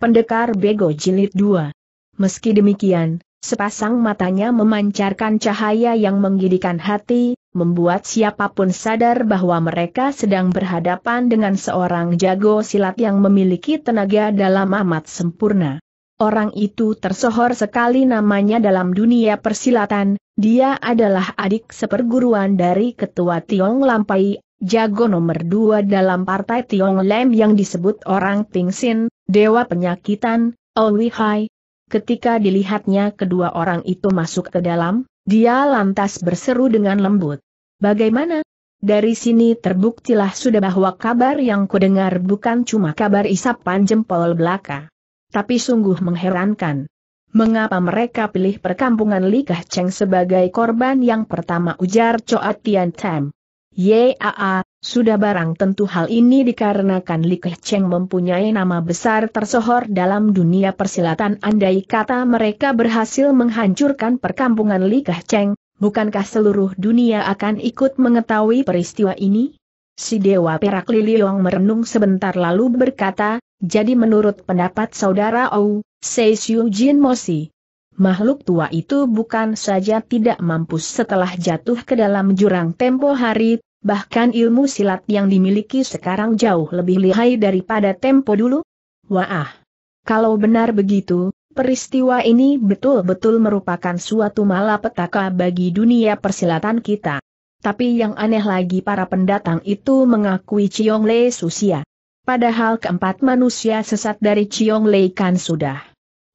Pendekar Bego Jilid 2 Meski demikian, sepasang matanya memancarkan cahaya yang menggidikan hati, membuat siapapun sadar bahwa mereka sedang berhadapan dengan seorang jago silat yang memiliki tenaga dalam amat sempurna. Orang itu tersohor sekali namanya dalam dunia persilatan, dia adalah adik seperguruan dari ketua Tiong Lampai, jago nomor dua dalam partai Tiong Lem yang disebut orang Pingsin, Dewa penyakitan, Olwihai. Ketika dilihatnya kedua orang itu masuk ke dalam, dia lantas berseru dengan lembut. Bagaimana? Dari sini terbuktilah sudah bahwa kabar yang kudengar bukan cuma kabar isapan jempol belaka. Tapi sungguh mengherankan. Mengapa mereka pilih perkampungan Likah Cheng sebagai korban yang pertama ujar Choa Tian Tam? Yaa, sudah barang tentu hal ini dikarenakan Li Cheng mempunyai nama besar tersohor dalam dunia persilatan andai kata mereka berhasil menghancurkan perkampungan Li Cheng, bukankah seluruh dunia akan ikut mengetahui peristiwa ini? Si Dewa Perak Liliong merenung sebentar lalu berkata, jadi menurut pendapat saudara Ou, Sei Xiu Jin Mo Si. Makhluk tua itu bukan saja tidak mampu setelah jatuh ke dalam jurang tempo hari, bahkan ilmu silat yang dimiliki sekarang jauh lebih lihai daripada tempo dulu. Wah! Kalau benar begitu, peristiwa ini betul-betul merupakan suatu malapetaka bagi dunia persilatan kita. Tapi yang aneh lagi para pendatang itu mengakui Ciong Le Susia. Padahal keempat manusia sesat dari Ciong Le kan sudah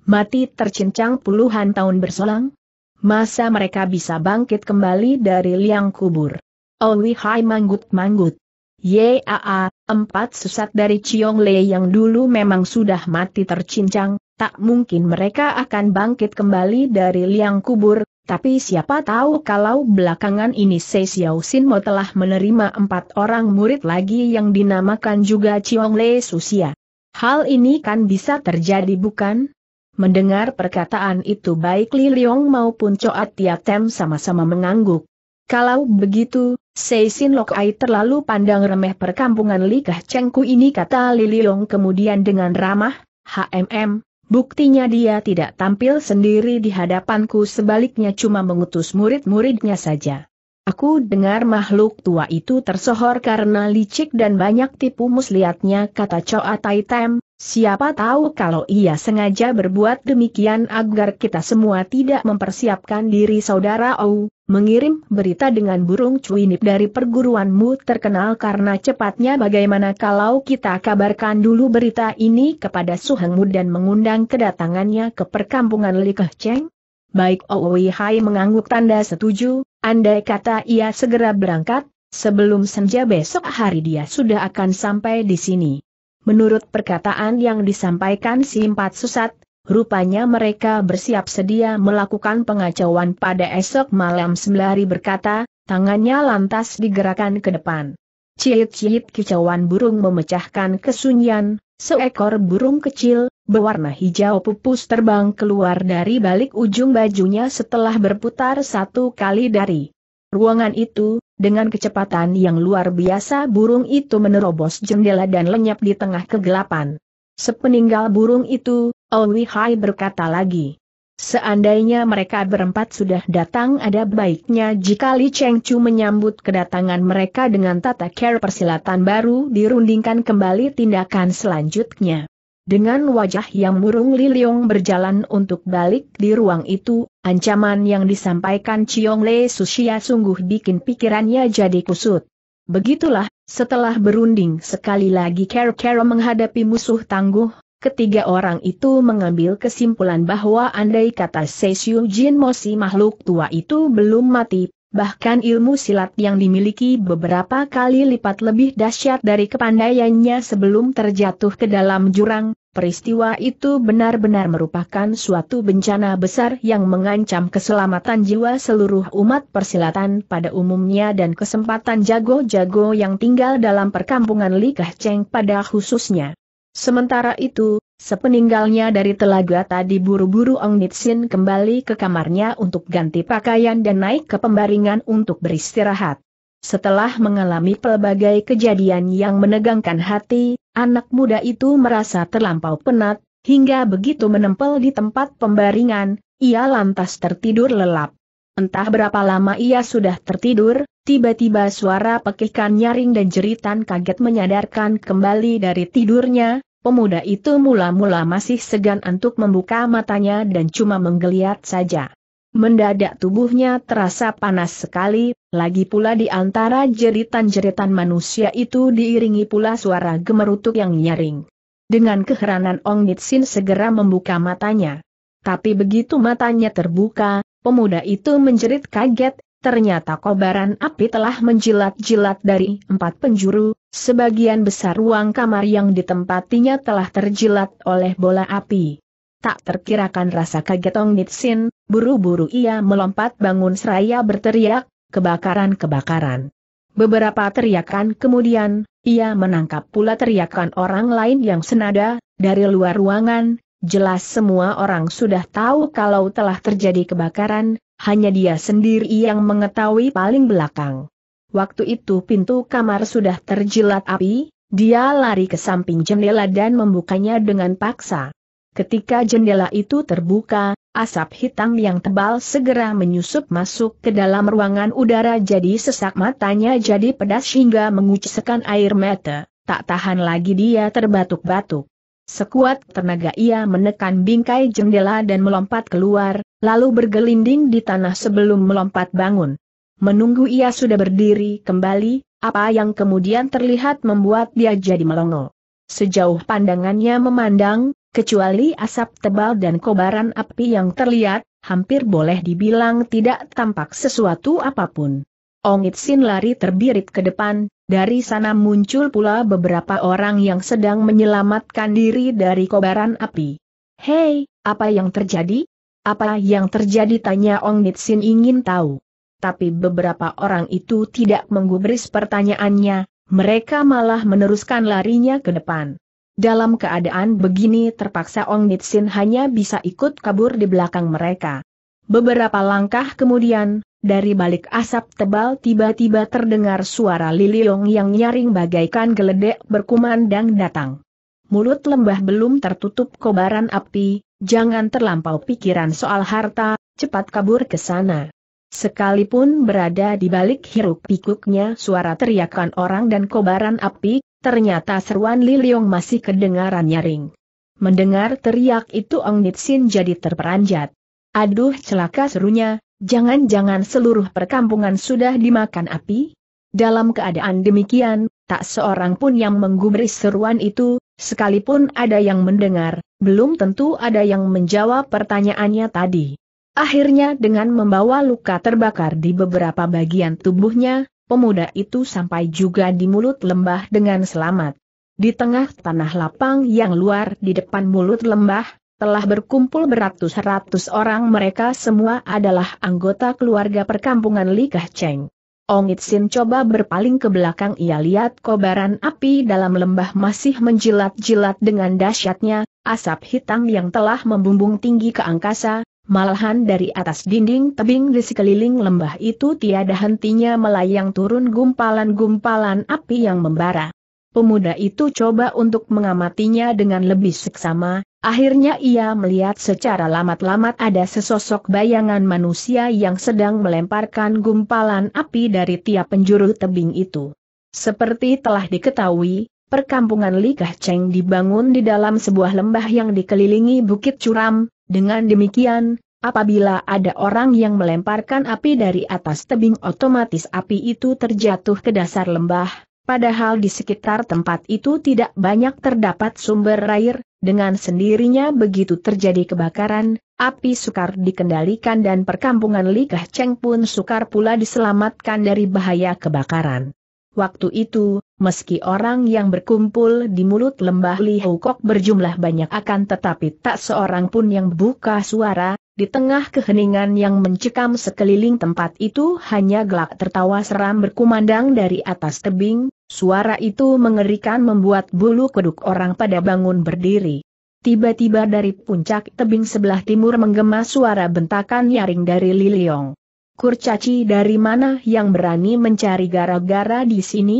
Mati tercincang puluhan tahun berselang? Masa mereka bisa bangkit kembali dari liang kubur? Owi oh, Hai manggut-manggut. Yaa, empat susat dari Ciong Le yang dulu memang sudah mati tercincang, tak mungkin mereka akan bangkit kembali dari liang kubur, tapi siapa tahu kalau belakangan ini Se Xiao Xin Mo telah menerima empat orang murid lagi yang dinamakan juga Ciong Le Susia. Hal ini kan bisa terjadi bukan? Mendengar perkataan itu baik Li Liong maupun Coat Tiatem sama-sama mengangguk. Kalau begitu, Seisin Lokai terlalu pandang remeh perkampungan Li Kah Chengku ini kata Li Liong kemudian dengan ramah, HMM, buktinya dia tidak tampil sendiri di hadapanku sebaliknya cuma mengutus murid-muridnya saja. Aku dengar makhluk tua itu tersohor karena licik dan banyak tipu muslihatnya kata Coa Tiatem. Siapa tahu kalau ia sengaja berbuat demikian agar kita semua tidak mempersiapkan diri saudara Ou, mengirim berita dengan burung cuinip dari perguruanmu terkenal karena cepatnya bagaimana kalau kita kabarkan dulu berita ini kepada Suhengmu dan mengundang kedatangannya ke perkampungan Likeh Cheng? Baik Owei Hai mengangguk tanda setuju, andai kata ia segera berangkat, sebelum senja besok hari dia sudah akan sampai di sini. Menurut perkataan yang disampaikan si empat susat, rupanya mereka bersiap sedia melakukan pengacauan pada esok malam sembari berkata, tangannya lantas digerakkan ke depan. Cihit-cihit kicauan burung memecahkan kesunyian, seekor burung kecil, berwarna hijau pupus terbang keluar dari balik ujung bajunya setelah berputar satu kali dari ruangan itu, dengan kecepatan yang luar biasa burung itu menerobos jendela dan lenyap di tengah kegelapan. Sepeninggal burung itu, Owi oh Hai berkata lagi. Seandainya mereka berempat sudah datang ada baiknya jika Li Cheng Chu menyambut kedatangan mereka dengan tata care persilatan baru dirundingkan kembali tindakan selanjutnya. Dengan wajah yang murung Li berjalan untuk balik di ruang itu, ancaman yang disampaikan Chiong Le Susia sungguh bikin pikirannya jadi kusut. Begitulah, setelah berunding sekali lagi Kero Kero menghadapi musuh tangguh, ketiga orang itu mengambil kesimpulan bahwa andai kata Seisiu Jin Mo si makhluk tua itu belum mati, bahkan ilmu silat yang dimiliki beberapa kali lipat lebih dahsyat dari kepandaiannya sebelum terjatuh ke dalam jurang, peristiwa itu benar-benar merupakan suatu bencana besar yang mengancam keselamatan jiwa seluruh umat persilatan pada umumnya dan kesempatan jago-jago yang tinggal dalam perkampungan Likah Cheng pada khususnya. Sementara itu, sepeninggalnya dari telaga tadi buru-buru Ong Nitsin kembali ke kamarnya untuk ganti pakaian dan naik ke pembaringan untuk beristirahat. Setelah mengalami pelbagai kejadian yang menegangkan hati, anak muda itu merasa terlampau penat, hingga begitu menempel di tempat pembaringan, ia lantas tertidur lelap. Entah berapa lama ia sudah tertidur, Tiba-tiba suara pekikan nyaring dan jeritan kaget menyadarkan kembali dari tidurnya, Pemuda itu mula-mula masih segan untuk membuka matanya dan cuma menggeliat saja. Mendadak tubuhnya terasa panas sekali, lagi pula di antara jeritan-jeritan manusia itu diiringi pula suara gemerutuk yang nyaring. Dengan keheranan Ong Nitsin segera membuka matanya. Tapi begitu matanya terbuka, pemuda itu menjerit kaget, ternyata kobaran api telah menjilat-jilat dari empat penjuru, sebagian besar ruang kamar yang ditempatinya telah terjilat oleh bola api. Tak terkirakan rasa kaget Ong Nitsin, buru-buru ia melompat bangun seraya berteriak, kebakaran-kebakaran. Beberapa teriakan kemudian, ia menangkap pula teriakan orang lain yang senada, dari luar ruangan, Jelas semua orang sudah tahu kalau telah terjadi kebakaran, hanya dia sendiri yang mengetahui paling belakang. Waktu itu pintu kamar sudah terjilat api, dia lari ke samping jendela dan membukanya dengan paksa. Ketika jendela itu terbuka, asap hitam yang tebal segera menyusup masuk ke dalam ruangan udara jadi sesak matanya jadi pedas hingga menguceskan air mata, tak tahan lagi dia terbatuk-batuk. Sekuat tenaga ia menekan bingkai jendela dan melompat keluar, lalu bergelinding di tanah sebelum melompat bangun. Menunggu ia sudah berdiri kembali, apa yang kemudian terlihat membuat dia jadi melongo. Sejauh pandangannya memandang, kecuali asap tebal dan kobaran api yang terlihat, hampir boleh dibilang tidak tampak sesuatu apapun. Ongit Sin lari terbirit ke depan, dari sana muncul pula beberapa orang yang sedang menyelamatkan diri dari kobaran api. Hei, apa yang terjadi? Apa yang terjadi tanya Ong Nitsin ingin tahu. Tapi beberapa orang itu tidak menggubris pertanyaannya, mereka malah meneruskan larinya ke depan. Dalam keadaan begini terpaksa Ong Nitsin hanya bisa ikut kabur di belakang mereka. Beberapa langkah kemudian, dari balik asap tebal tiba-tiba terdengar suara liliong yang nyaring bagaikan geledek berkumandang datang. Mulut lembah belum tertutup kobaran api, jangan terlampau pikiran soal harta, cepat kabur ke sana. Sekalipun berada di balik hiruk-pikuknya suara teriakan orang dan kobaran api, ternyata seruan liliong masih kedengaran nyaring. Mendengar teriak itu Ong Nitsin jadi terperanjat. Aduh celaka serunya, jangan-jangan seluruh perkampungan sudah dimakan api? Dalam keadaan demikian, tak seorang pun yang menggubris seruan itu, sekalipun ada yang mendengar, belum tentu ada yang menjawab pertanyaannya tadi. Akhirnya dengan membawa luka terbakar di beberapa bagian tubuhnya, pemuda itu sampai juga di mulut lembah dengan selamat. Di tengah tanah lapang yang luar di depan mulut lembah, telah berkumpul beratus-ratus orang mereka semua adalah anggota keluarga perkampungan Li Likah Cheng. Ong Itsin coba berpaling ke belakang ia lihat kobaran api dalam lembah masih menjilat-jilat dengan dahsyatnya, asap hitam yang telah membumbung tinggi ke angkasa, malahan dari atas dinding tebing di sekeliling lembah itu tiada hentinya melayang turun gumpalan-gumpalan api yang membara. Pemuda itu coba untuk mengamatinya dengan lebih seksama, Akhirnya ia melihat secara lamat-lamat ada sesosok bayangan manusia yang sedang melemparkan gumpalan api dari tiap penjuru tebing itu. Seperti telah diketahui, perkampungan Likah Cheng dibangun di dalam sebuah lembah yang dikelilingi bukit curam, dengan demikian, apabila ada orang yang melemparkan api dari atas tebing otomatis api itu terjatuh ke dasar lembah, padahal di sekitar tempat itu tidak banyak terdapat sumber air, dengan sendirinya begitu terjadi kebakaran, api sukar dikendalikan dan perkampungan Likah Cheng pun sukar pula diselamatkan dari bahaya kebakaran. Waktu itu, meski orang yang berkumpul di mulut lembah Li Hukok berjumlah banyak akan tetapi tak seorang pun yang buka suara, di tengah keheningan yang mencekam sekeliling tempat itu hanya gelak tertawa seram berkumandang dari atas tebing, suara itu mengerikan membuat bulu kuduk orang pada bangun berdiri. Tiba-tiba dari puncak tebing sebelah timur menggema suara bentakan nyaring dari Liliong. Kurcaci dari mana yang berani mencari gara-gara di sini?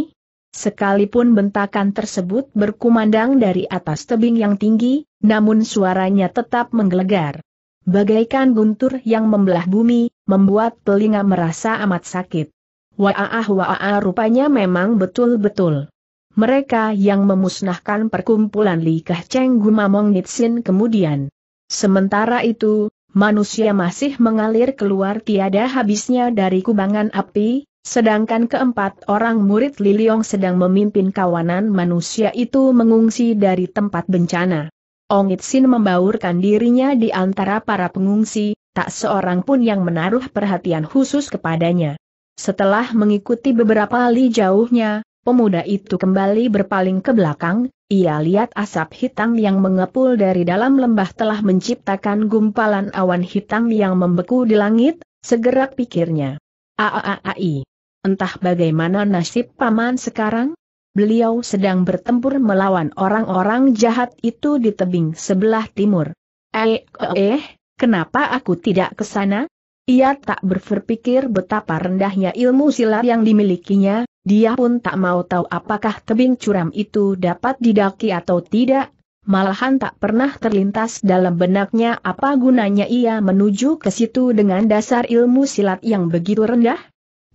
Sekalipun bentakan tersebut berkumandang dari atas tebing yang tinggi, namun suaranya tetap menggelegar. Bagaikan guntur yang membelah bumi, membuat telinga merasa amat sakit. Wa'ah wa'ah rupanya memang betul-betul. Mereka yang memusnahkan perkumpulan Li Kah Cheng Gumamong Nitsin kemudian. Sementara itu, manusia masih mengalir keluar tiada habisnya dari kubangan api, sedangkan keempat orang murid Liliong sedang memimpin kawanan manusia itu mengungsi dari tempat bencana. Ongit Sin membaurkan dirinya di antara para pengungsi, tak seorang pun yang menaruh perhatian khusus kepadanya. Setelah mengikuti beberapa li jauhnya, Pemuda itu kembali berpaling ke belakang, ia lihat asap hitam yang mengepul dari dalam lembah telah menciptakan gumpalan awan hitam yang membeku di langit, segera pikirnya. Aaai. Entah bagaimana nasib paman sekarang? Beliau sedang bertempur melawan orang-orang jahat itu di tebing sebelah timur. Eh, eh, kenapa aku tidak ke sana? Ia tak berpikir betapa rendahnya ilmu silat yang dimilikinya, dia pun tak mau tahu apakah tebing curam itu dapat didaki atau tidak, malahan tak pernah terlintas dalam benaknya apa gunanya ia menuju ke situ dengan dasar ilmu silat yang begitu rendah.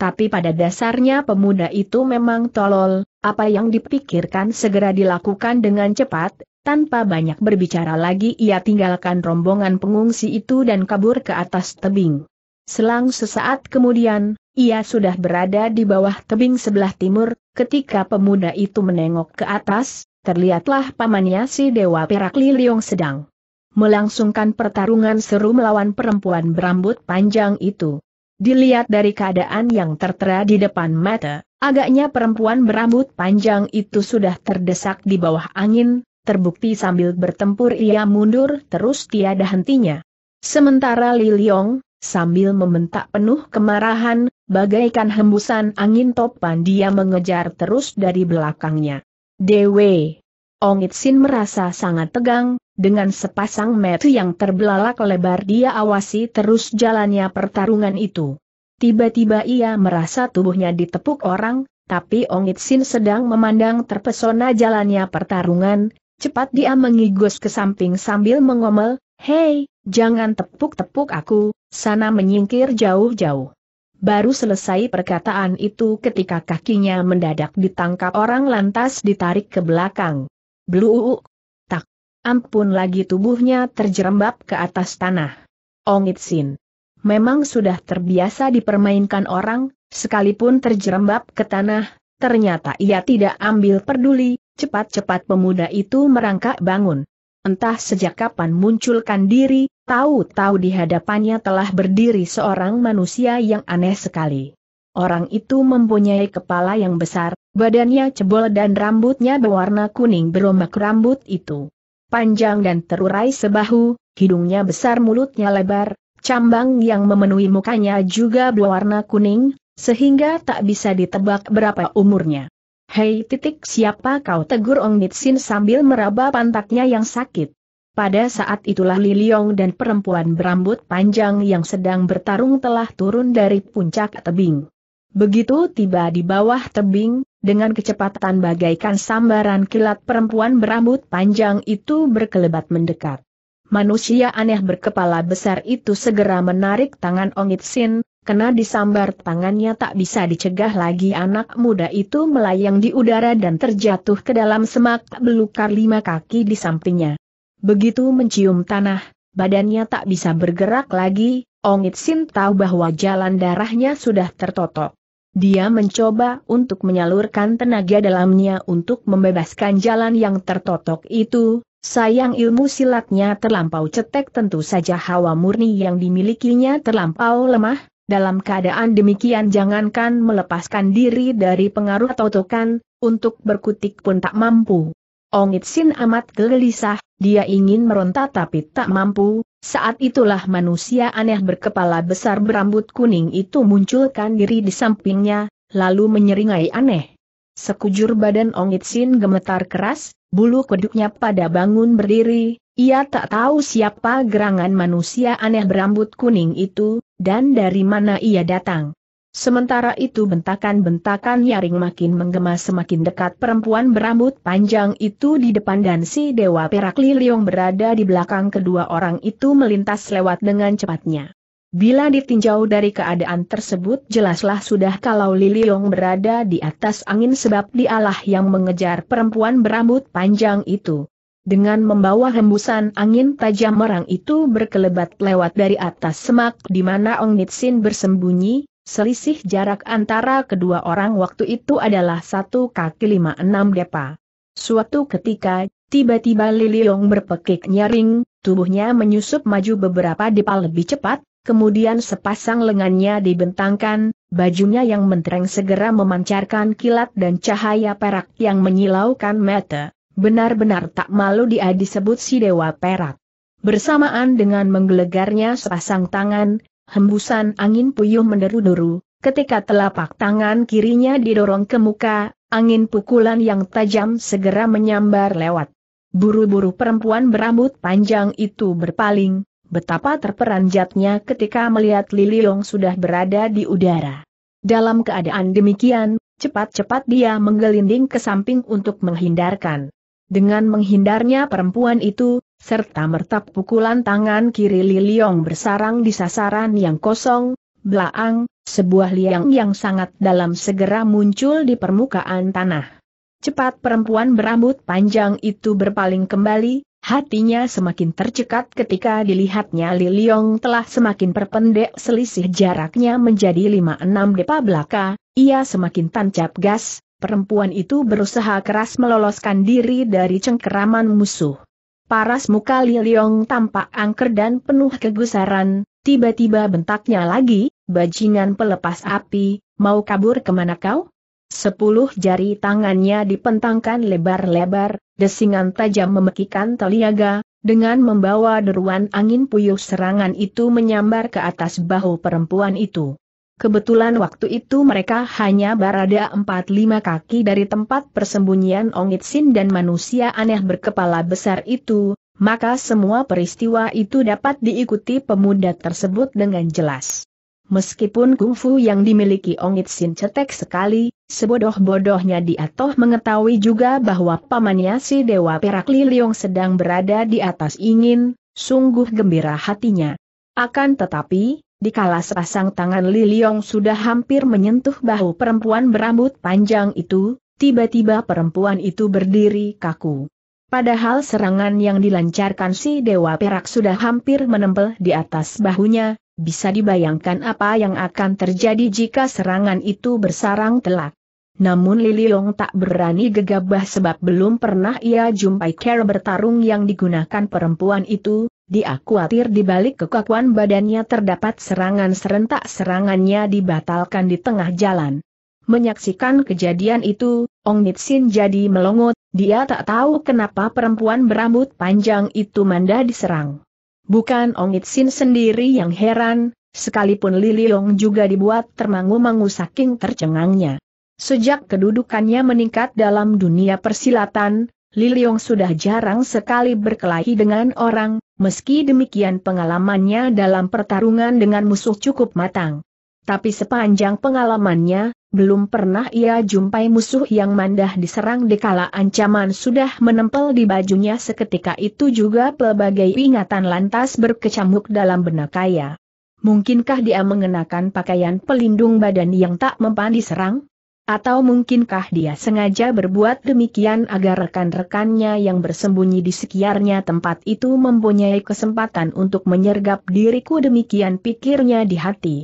Tapi pada dasarnya pemuda itu memang tolol, apa yang dipikirkan segera dilakukan dengan cepat, tanpa banyak berbicara lagi ia tinggalkan rombongan pengungsi itu dan kabur ke atas tebing. Selang sesaat kemudian, ia sudah berada di bawah tebing sebelah timur, ketika pemuda itu menengok ke atas, terlihatlah pamannya si Dewa Perak Liliong sedang melangsungkan pertarungan seru melawan perempuan berambut panjang itu. Dilihat dari keadaan yang tertera di depan mata, agaknya perempuan berambut panjang itu sudah terdesak di bawah angin, terbukti sambil bertempur ia mundur terus tiada hentinya. Sementara Liliong, Sambil membentak penuh kemarahan, bagaikan hembusan angin topan dia mengejar terus dari belakangnya. Dewe! Ongit Sin merasa sangat tegang, dengan sepasang metu yang terbelalak lebar dia awasi terus jalannya pertarungan itu. Tiba-tiba ia merasa tubuhnya ditepuk orang, tapi Ongit Sin sedang memandang terpesona jalannya pertarungan, cepat dia mengigus ke samping sambil mengomel, Hei, jangan tepuk-tepuk aku, sana menyingkir jauh-jauh. Baru selesai perkataan itu ketika kakinya mendadak ditangkap orang lantas ditarik ke belakang. Bluu. Tak. Ampun lagi tubuhnya terjerembab ke atas tanah. Ongitsin. Memang sudah terbiasa dipermainkan orang, sekalipun terjerembab ke tanah, ternyata ia tidak ambil peduli, cepat-cepat pemuda itu merangkak bangun. Entah sejak kapan munculkan diri, tahu-tahu di hadapannya telah berdiri seorang manusia yang aneh sekali. Orang itu mempunyai kepala yang besar, badannya cebol dan rambutnya berwarna kuning berombak rambut itu. Panjang dan terurai sebahu, hidungnya besar mulutnya lebar, cambang yang memenuhi mukanya juga berwarna kuning, sehingga tak bisa ditebak berapa umurnya. Hei titik siapa kau tegur Ong Nitsin sambil meraba pantatnya yang sakit. Pada saat itulah Liliong dan perempuan berambut panjang yang sedang bertarung telah turun dari puncak tebing. Begitu tiba di bawah tebing, dengan kecepatan bagaikan sambaran kilat perempuan berambut panjang itu berkelebat mendekat. Manusia aneh berkepala besar itu segera menarik tangan Ong Sin, kena disambar tangannya tak bisa dicegah lagi anak muda itu melayang di udara dan terjatuh ke dalam semak belukar lima kaki di sampingnya. Begitu mencium tanah, badannya tak bisa bergerak lagi, Ongit Sin tahu bahwa jalan darahnya sudah tertotok. Dia mencoba untuk menyalurkan tenaga dalamnya untuk membebaskan jalan yang tertotok itu, sayang ilmu silatnya terlampau cetek tentu saja hawa murni yang dimilikinya terlampau lemah, dalam keadaan demikian jangankan melepaskan diri dari pengaruh atau totokan, untuk berkutik pun tak mampu. Ongit Sin amat gelisah, dia ingin meronta tapi tak mampu, saat itulah manusia aneh berkepala besar berambut kuning itu munculkan diri di sampingnya, lalu menyeringai aneh. Sekujur badan Ongit Sin gemetar keras, bulu kuduknya pada bangun berdiri, ia tak tahu siapa gerangan manusia aneh berambut kuning itu, dan dari mana ia datang. Sementara itu bentakan-bentakan nyaring makin menggema semakin dekat perempuan berambut panjang itu di depan dan si Dewa Perak Liliong berada di belakang kedua orang itu melintas lewat dengan cepatnya. Bila ditinjau dari keadaan tersebut jelaslah sudah kalau Liliong berada di atas angin sebab dialah yang mengejar perempuan berambut panjang itu dengan membawa hembusan angin tajam merang itu berkelebat lewat dari atas semak di mana Ong Nitsin bersembunyi, selisih jarak antara kedua orang waktu itu adalah satu kaki lima enam depa. Suatu ketika, tiba-tiba Liliong berpekik nyaring, tubuhnya menyusup maju beberapa depa lebih cepat, kemudian sepasang lengannya dibentangkan, bajunya yang mentereng segera memancarkan kilat dan cahaya perak yang menyilaukan mata benar-benar tak malu dia disebut si Dewa Perak. Bersamaan dengan menggelegarnya sepasang tangan, hembusan angin puyuh menderu-deru, ketika telapak tangan kirinya didorong ke muka, angin pukulan yang tajam segera menyambar lewat. Buru-buru perempuan berambut panjang itu berpaling, betapa terperanjatnya ketika melihat Liliong sudah berada di udara. Dalam keadaan demikian, cepat-cepat dia menggelinding ke samping untuk menghindarkan dengan menghindarnya perempuan itu, serta mertap pukulan tangan kiri Liliong bersarang di sasaran yang kosong, belaang, sebuah liang yang sangat dalam segera muncul di permukaan tanah. Cepat perempuan berambut panjang itu berpaling kembali, Hatinya semakin tercekat ketika dilihatnya Liliong telah semakin perpendek selisih jaraknya menjadi 5-6 depa belaka, ia semakin tancap gas, perempuan itu berusaha keras meloloskan diri dari cengkeraman musuh. Paras muka Liliong tampak angker dan penuh kegusaran, tiba-tiba bentaknya lagi, bajingan pelepas api, mau kabur kemana kau? Sepuluh jari tangannya dipentangkan lebar-lebar, desingan tajam memekikan teliaga, dengan membawa deruan angin puyuh serangan itu menyambar ke atas bahu perempuan itu. Kebetulan waktu itu mereka hanya berada 4-5 kaki dari tempat persembunyian Ongit Sin dan manusia aneh berkepala besar itu, maka semua peristiwa itu dapat diikuti pemuda tersebut dengan jelas. Meskipun kungfu yang dimiliki Ongit Sin cetek sekali, sebodoh-bodohnya dia toh mengetahui juga bahwa pamannya si Dewa Perak Liliong sedang berada di atas ingin, sungguh gembira hatinya. Akan tetapi, Dikala sepasang tangan Li Liong sudah hampir menyentuh bahu perempuan berambut panjang itu, tiba-tiba perempuan itu berdiri kaku. Padahal serangan yang dilancarkan si Dewa Perak sudah hampir menempel di atas bahunya, bisa dibayangkan apa yang akan terjadi jika serangan itu bersarang telak. Namun Li Liong tak berani gegabah sebab belum pernah ia jumpai cara bertarung yang digunakan perempuan itu, dia khawatir di balik kekakuan badannya terdapat serangan serentak serangannya dibatalkan di tengah jalan. Menyaksikan kejadian itu, Ong Nitsin jadi melongot, dia tak tahu kenapa perempuan berambut panjang itu manda diserang. Bukan Ong Nitsin sendiri yang heran, sekalipun Liliong juga dibuat termangu-mangu saking tercengangnya. Sejak kedudukannya meningkat dalam dunia persilatan, Liliong sudah jarang sekali berkelahi dengan orang, meski demikian pengalamannya dalam pertarungan dengan musuh cukup matang. Tapi sepanjang pengalamannya, belum pernah ia jumpai musuh yang mandah diserang dikala ancaman sudah menempel di bajunya seketika itu juga pelbagai ingatan lantas berkecamuk dalam benak kaya. Mungkinkah dia mengenakan pakaian pelindung badan yang tak mempan diserang? Atau mungkinkah dia sengaja berbuat demikian agar rekan-rekannya yang bersembunyi di sekiarnya tempat itu mempunyai kesempatan untuk menyergap diriku demikian pikirnya di hati.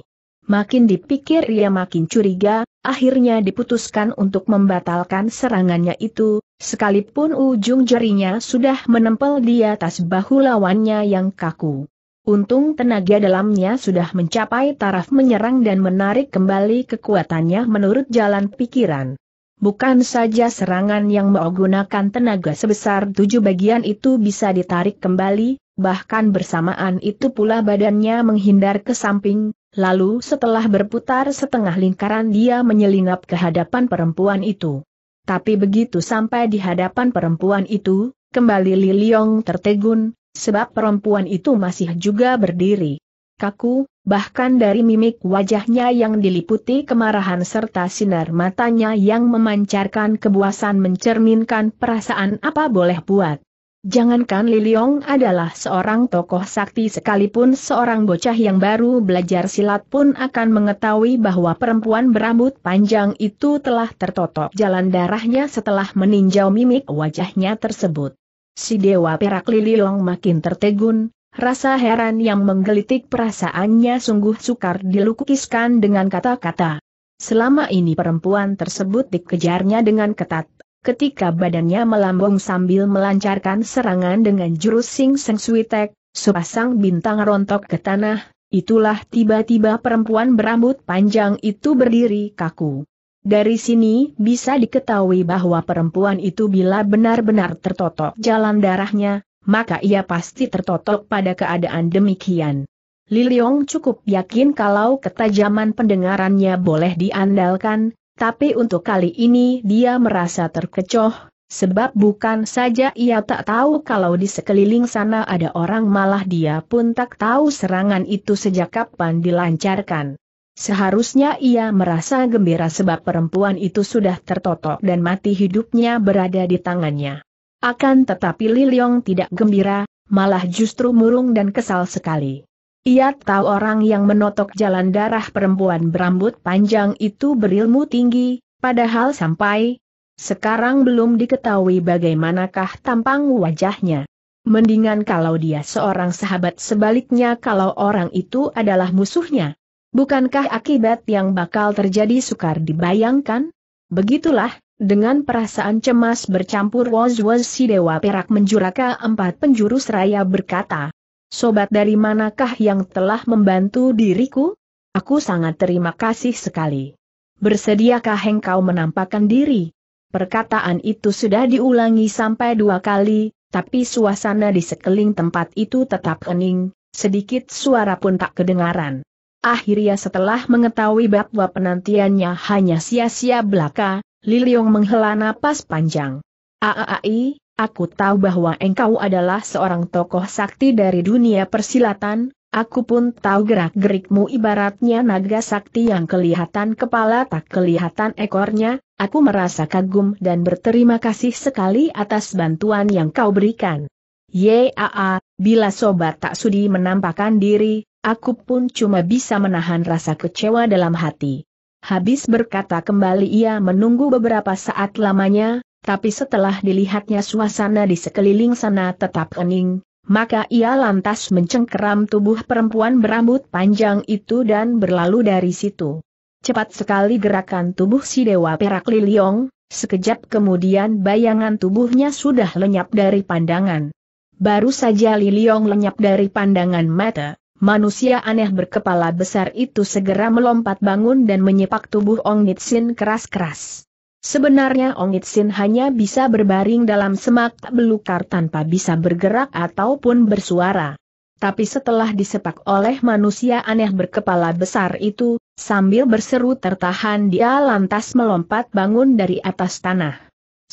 Makin dipikir ia makin curiga, akhirnya diputuskan untuk membatalkan serangannya itu, sekalipun ujung jarinya sudah menempel di atas bahu lawannya yang kaku. Untung tenaga dalamnya sudah mencapai taraf menyerang dan menarik kembali kekuatannya menurut jalan pikiran. Bukan saja serangan yang menggunakan tenaga sebesar tujuh bagian itu bisa ditarik kembali, bahkan bersamaan itu pula badannya menghindar ke samping, lalu setelah berputar setengah lingkaran dia menyelinap ke hadapan perempuan itu. Tapi begitu sampai di hadapan perempuan itu, kembali Liliong tertegun, sebab perempuan itu masih juga berdiri. Kaku, bahkan dari mimik wajahnya yang diliputi kemarahan serta sinar matanya yang memancarkan kebuasan mencerminkan perasaan apa boleh buat. Jangankan Liliong adalah seorang tokoh sakti sekalipun seorang bocah yang baru belajar silat pun akan mengetahui bahwa perempuan berambut panjang itu telah tertotok jalan darahnya setelah meninjau mimik wajahnya tersebut. Si Dewa Perak Liliong makin tertegun, rasa heran yang menggelitik perasaannya sungguh sukar dilukiskan dengan kata-kata. Selama ini perempuan tersebut dikejarnya dengan ketat, ketika badannya melambung sambil melancarkan serangan dengan jurus sing seng suitek, sepasang bintang rontok ke tanah, itulah tiba-tiba perempuan berambut panjang itu berdiri kaku. Dari sini bisa diketahui bahwa perempuan itu bila benar-benar tertotok jalan darahnya, maka ia pasti tertotok pada keadaan demikian. Liliong cukup yakin kalau ketajaman pendengarannya boleh diandalkan, tapi untuk kali ini dia merasa terkecoh, sebab bukan saja ia tak tahu kalau di sekeliling sana ada orang malah dia pun tak tahu serangan itu sejak kapan dilancarkan. Seharusnya ia merasa gembira sebab perempuan itu sudah tertotok dan mati hidupnya berada di tangannya. Akan tetapi Liliong tidak gembira, malah justru murung dan kesal sekali. Ia tahu orang yang menotok jalan darah perempuan berambut panjang itu berilmu tinggi, padahal sampai sekarang belum diketahui bagaimanakah tampang wajahnya. Mendingan kalau dia seorang sahabat sebaliknya kalau orang itu adalah musuhnya. Bukankah akibat yang bakal terjadi sukar dibayangkan? Begitulah, dengan perasaan cemas bercampur was-was si Dewa Perak menjuraka empat penjuru seraya berkata, Sobat dari manakah yang telah membantu diriku? Aku sangat terima kasih sekali. Bersediakah engkau menampakkan diri? Perkataan itu sudah diulangi sampai dua kali, tapi suasana di sekeliling tempat itu tetap hening, sedikit suara pun tak kedengaran. Akhirnya setelah mengetahui bahwa penantiannya hanya sia-sia belaka, Liliong menghela napas panjang. Aai, aku tahu bahwa engkau adalah seorang tokoh sakti dari dunia persilatan, aku pun tahu gerak-gerikmu ibaratnya naga sakti yang kelihatan kepala tak kelihatan ekornya, aku merasa kagum dan berterima kasih sekali atas bantuan yang kau berikan. Yaa, bila sobat tak sudi menampakkan diri, Aku pun cuma bisa menahan rasa kecewa dalam hati. Habis berkata kembali ia menunggu beberapa saat lamanya, tapi setelah dilihatnya suasana di sekeliling sana tetap kening, maka ia lantas mencengkeram tubuh perempuan berambut panjang itu dan berlalu dari situ. Cepat sekali gerakan tubuh si Dewa Perak Liliong, sekejap kemudian bayangan tubuhnya sudah lenyap dari pandangan. Baru saja Liliong lenyap dari pandangan mata, manusia aneh berkepala besar itu segera melompat bangun dan menyepak tubuh Ong Nitsin keras-keras. Sebenarnya Ong Nitsin hanya bisa berbaring dalam semak belukar tanpa bisa bergerak ataupun bersuara. Tapi setelah disepak oleh manusia aneh berkepala besar itu, sambil berseru tertahan dia lantas melompat bangun dari atas tanah.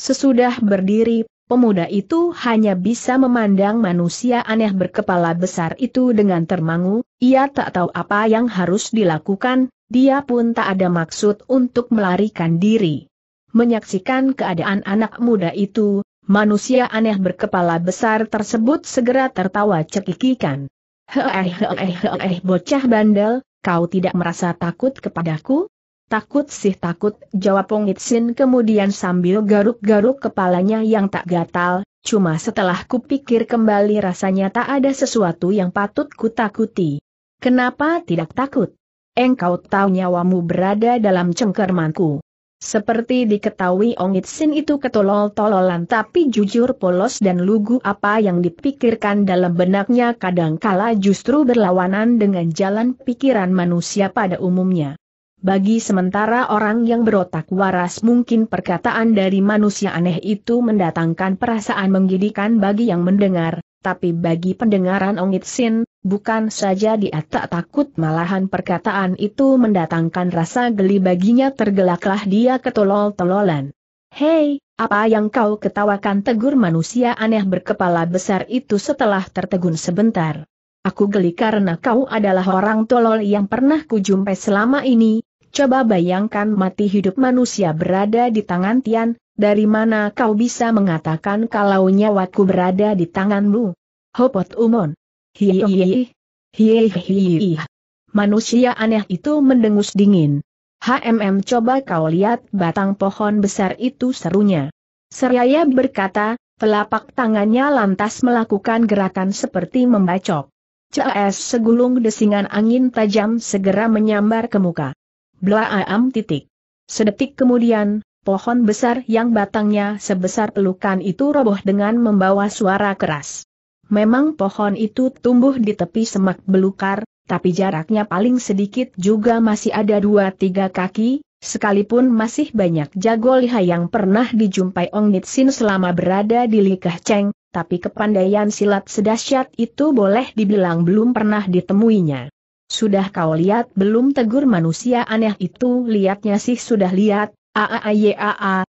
Sesudah berdiri, Pemuda itu hanya bisa memandang manusia aneh berkepala besar itu dengan termangu, ia tak tahu apa yang harus dilakukan, dia pun tak ada maksud untuk melarikan diri. Menyaksikan keadaan anak muda itu, manusia aneh berkepala besar tersebut segera tertawa cekikikan. Heeh heeh heeh bocah bandel, kau tidak merasa takut kepadaku? Takut sih takut, jawab Wong Itsin kemudian sambil garuk-garuk kepalanya yang tak gatal, cuma setelah kupikir kembali rasanya tak ada sesuatu yang patut kutakuti. Kenapa tidak takut? Engkau tahu nyawamu berada dalam cengkermanku. Seperti diketahui Ong Itsin itu ketolol-tololan tapi jujur polos dan lugu apa yang dipikirkan dalam benaknya kadangkala justru berlawanan dengan jalan pikiran manusia pada umumnya. Bagi sementara orang yang berotak waras mungkin perkataan dari manusia aneh itu mendatangkan perasaan menggidikan bagi yang mendengar, tapi bagi pendengaran Ongit Sin, bukan saja dia tak takut malahan perkataan itu mendatangkan rasa geli baginya tergelaklah dia ketolol-tololan. Hei, apa yang kau ketawakan tegur manusia aneh berkepala besar itu setelah tertegun sebentar. Aku geli karena kau adalah orang tolol yang pernah kujumpai selama ini, Coba bayangkan mati hidup manusia berada di tangan Tian, dari mana kau bisa mengatakan kalau nyawaku berada di tanganmu? Hopot Umon. Hihihi. Hihihi. Manusia aneh itu mendengus dingin. HMM coba kau lihat batang pohon besar itu serunya. Seraya berkata, telapak tangannya lantas melakukan gerakan seperti membacok. CS segulung desingan angin tajam segera menyambar ke muka am titik. Sedetik kemudian, pohon besar yang batangnya sebesar pelukan itu roboh dengan membawa suara keras. Memang pohon itu tumbuh di tepi semak belukar, tapi jaraknya paling sedikit juga masih ada dua tiga kaki, sekalipun masih banyak jago liha yang pernah dijumpai Ong Nitsin selama berada di Likah Cheng, tapi kepandaian silat sedasyat itu boleh dibilang belum pernah ditemuinya. Sudah kau lihat belum tegur manusia aneh itu lihatnya sih sudah lihat,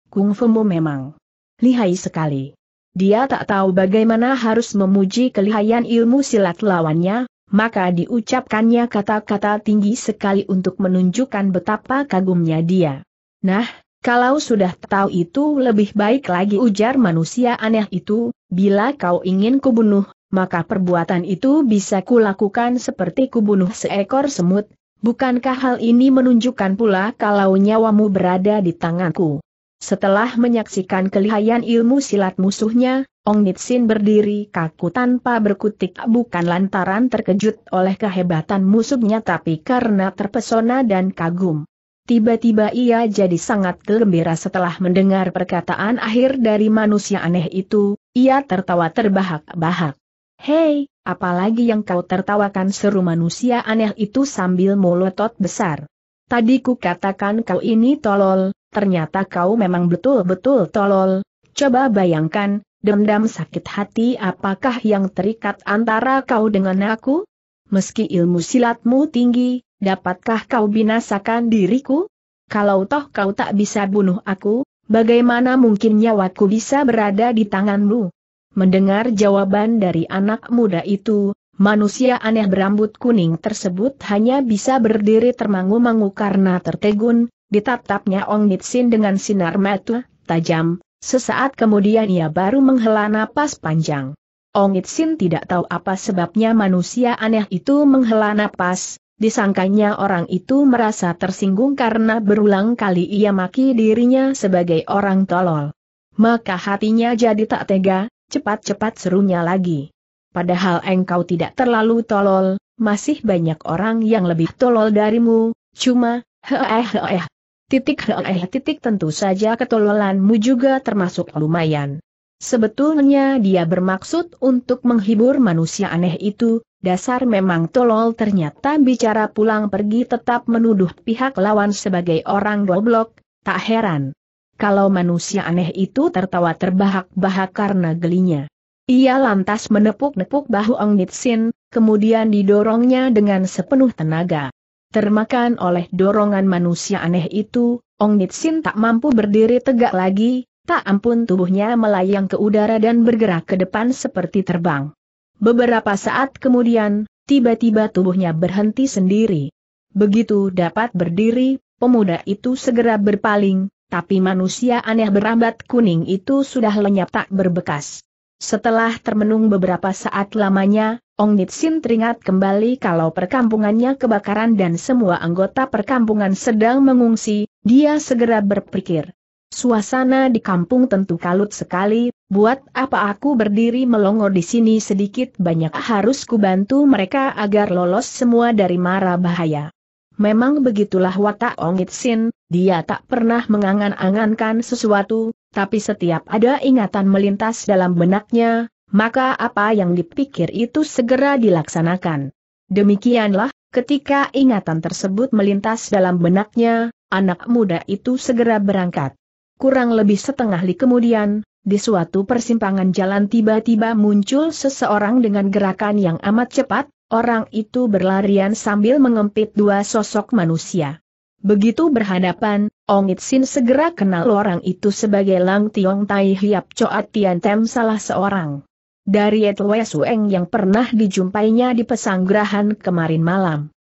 kung mu memang. Lihai sekali. Dia tak tahu bagaimana harus memuji kelihayan ilmu silat lawannya, maka diucapkannya kata-kata tinggi sekali untuk menunjukkan betapa kagumnya dia. Nah, kalau sudah tahu itu lebih baik lagi ujar manusia aneh itu, bila kau ingin kubunuh, maka perbuatan itu bisa kulakukan seperti kubunuh seekor semut, bukankah hal ini menunjukkan pula kalau nyawamu berada di tanganku? Setelah menyaksikan kelihayan ilmu silat musuhnya, Ong Nitsin berdiri kaku tanpa berkutik bukan lantaran terkejut oleh kehebatan musuhnya tapi karena terpesona dan kagum. Tiba-tiba ia jadi sangat gembira setelah mendengar perkataan akhir dari manusia aneh itu, ia tertawa terbahak-bahak. Hei, apalagi yang kau tertawakan seru manusia aneh itu sambil molotot besar. Tadi ku katakan kau ini tolol, ternyata kau memang betul-betul tolol. Coba bayangkan, dendam sakit hati apakah yang terikat antara kau dengan aku? Meski ilmu silatmu tinggi, dapatkah kau binasakan diriku? Kalau toh kau tak bisa bunuh aku, bagaimana mungkin nyawaku bisa berada di tanganmu? Mendengar jawaban dari anak muda itu, manusia aneh berambut kuning tersebut hanya bisa berdiri termangu-mangu karena tertegun, ditatapnya Ong Nitsin dengan sinar mata tajam, sesaat kemudian ia baru menghela napas panjang. Ong Nitsin tidak tahu apa sebabnya manusia aneh itu menghela napas, Disangkanya orang itu merasa tersinggung karena berulang kali ia maki dirinya sebagai orang tolol. Maka hatinya jadi tak tega, cepat-cepat serunya lagi. Padahal engkau tidak terlalu tolol, masih banyak orang yang lebih tolol darimu, cuma, heeh heeh. Titik heeh titik tentu saja ketololanmu juga termasuk lumayan. Sebetulnya dia bermaksud untuk menghibur manusia aneh itu, dasar memang tolol ternyata bicara pulang pergi tetap menuduh pihak lawan sebagai orang goblok, tak heran kalau manusia aneh itu tertawa terbahak-bahak karena gelinya. Ia lantas menepuk-nepuk bahu Ong Nitsin, kemudian didorongnya dengan sepenuh tenaga. Termakan oleh dorongan manusia aneh itu, Ong Nitsin tak mampu berdiri tegak lagi, tak ampun tubuhnya melayang ke udara dan bergerak ke depan seperti terbang. Beberapa saat kemudian, tiba-tiba tubuhnya berhenti sendiri. Begitu dapat berdiri, pemuda itu segera berpaling, tapi manusia aneh berambat kuning itu sudah lenyap tak berbekas. Setelah termenung beberapa saat lamanya, Ong Nitsin teringat kembali kalau perkampungannya kebakaran dan semua anggota perkampungan sedang mengungsi, dia segera berpikir. Suasana di kampung tentu kalut sekali, buat apa aku berdiri melongo di sini sedikit banyak harus kubantu mereka agar lolos semua dari mara bahaya. Memang begitulah watak Ongit Sin. dia tak pernah mengangan-angankan sesuatu, tapi setiap ada ingatan melintas dalam benaknya, maka apa yang dipikir itu segera dilaksanakan. Demikianlah, ketika ingatan tersebut melintas dalam benaknya, anak muda itu segera berangkat. Kurang lebih setengah li kemudian, di suatu persimpangan jalan tiba-tiba muncul seseorang dengan gerakan yang amat cepat, Orang itu berlarian sambil mengempit dua sosok manusia. Begitu berhadapan, Ong Itsin segera kenal orang itu sebagai Lang Tiong Tai Hiap Coat Tian Tem salah seorang. Dari Etwe Sueng yang pernah dijumpainya di pesanggrahan kemarin malam.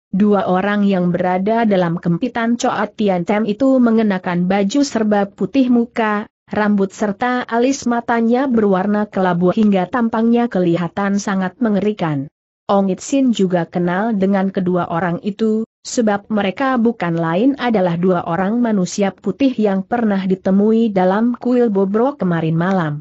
Dua orang yang berada dalam kempitan Coat Tian Tem itu mengenakan baju serba putih muka, rambut serta alis matanya berwarna kelabu hingga tampangnya kelihatan sangat mengerikan. Ongit Sin juga kenal dengan kedua orang itu, sebab mereka bukan lain adalah dua orang manusia putih yang pernah ditemui dalam kuil Bobro kemarin malam.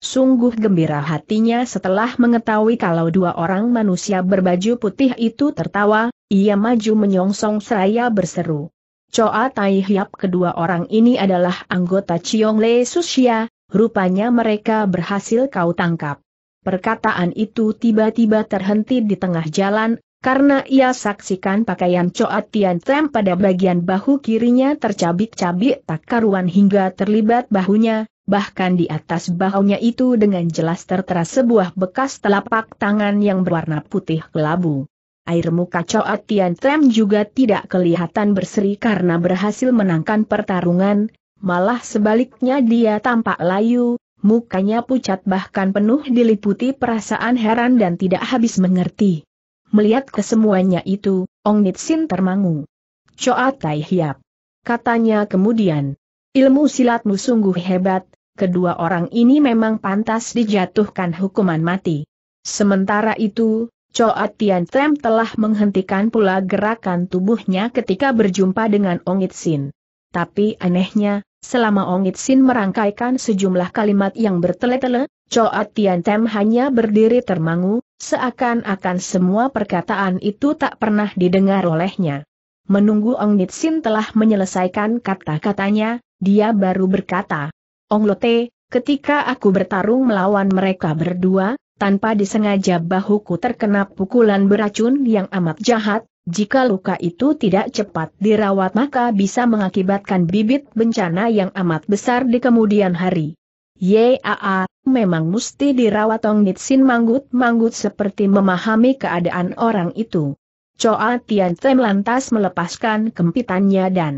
Sungguh gembira hatinya setelah mengetahui kalau dua orang manusia berbaju putih itu tertawa, ia maju menyongsong seraya berseru. Coa Tai Hiap kedua orang ini adalah anggota Chiong Le Susia, rupanya mereka berhasil kau tangkap. Perkataan itu tiba-tiba terhenti di tengah jalan, karena ia saksikan pakaian Coat Tian Tem pada bagian bahu kirinya tercabik-cabik tak karuan hingga terlibat bahunya, bahkan di atas bahunya itu dengan jelas tertera sebuah bekas telapak tangan yang berwarna putih kelabu. Air muka Coat Tian Tem juga tidak kelihatan berseri karena berhasil menangkan pertarungan, malah sebaliknya dia tampak layu, mukanya pucat bahkan penuh diliputi perasaan heran dan tidak habis mengerti. Melihat kesemuanya itu, Ong Nitsin termangu. Choa Tai Hiap. Katanya kemudian, ilmu silatmu sungguh hebat, kedua orang ini memang pantas dijatuhkan hukuman mati. Sementara itu, Choa Tian Tem telah menghentikan pula gerakan tubuhnya ketika berjumpa dengan Ong Nitsin. Tapi anehnya, Selama Ongit Sin merangkaikan sejumlah kalimat yang bertele-tele, Choa Tian Tem hanya berdiri termangu, seakan-akan semua perkataan itu tak pernah didengar olehnya. Menunggu Ong Nitsin telah menyelesaikan kata-katanya, dia baru berkata, Ong Lote, ketika aku bertarung melawan mereka berdua, tanpa disengaja bahuku terkena pukulan beracun yang amat jahat, jika luka itu tidak cepat dirawat maka bisa mengakibatkan bibit bencana yang amat besar di kemudian hari. YAA, memang mesti dirawat Tong Nitsin manggut-manggut seperti memahami keadaan orang itu. Choa Tian Tem lantas melepaskan kempitannya dan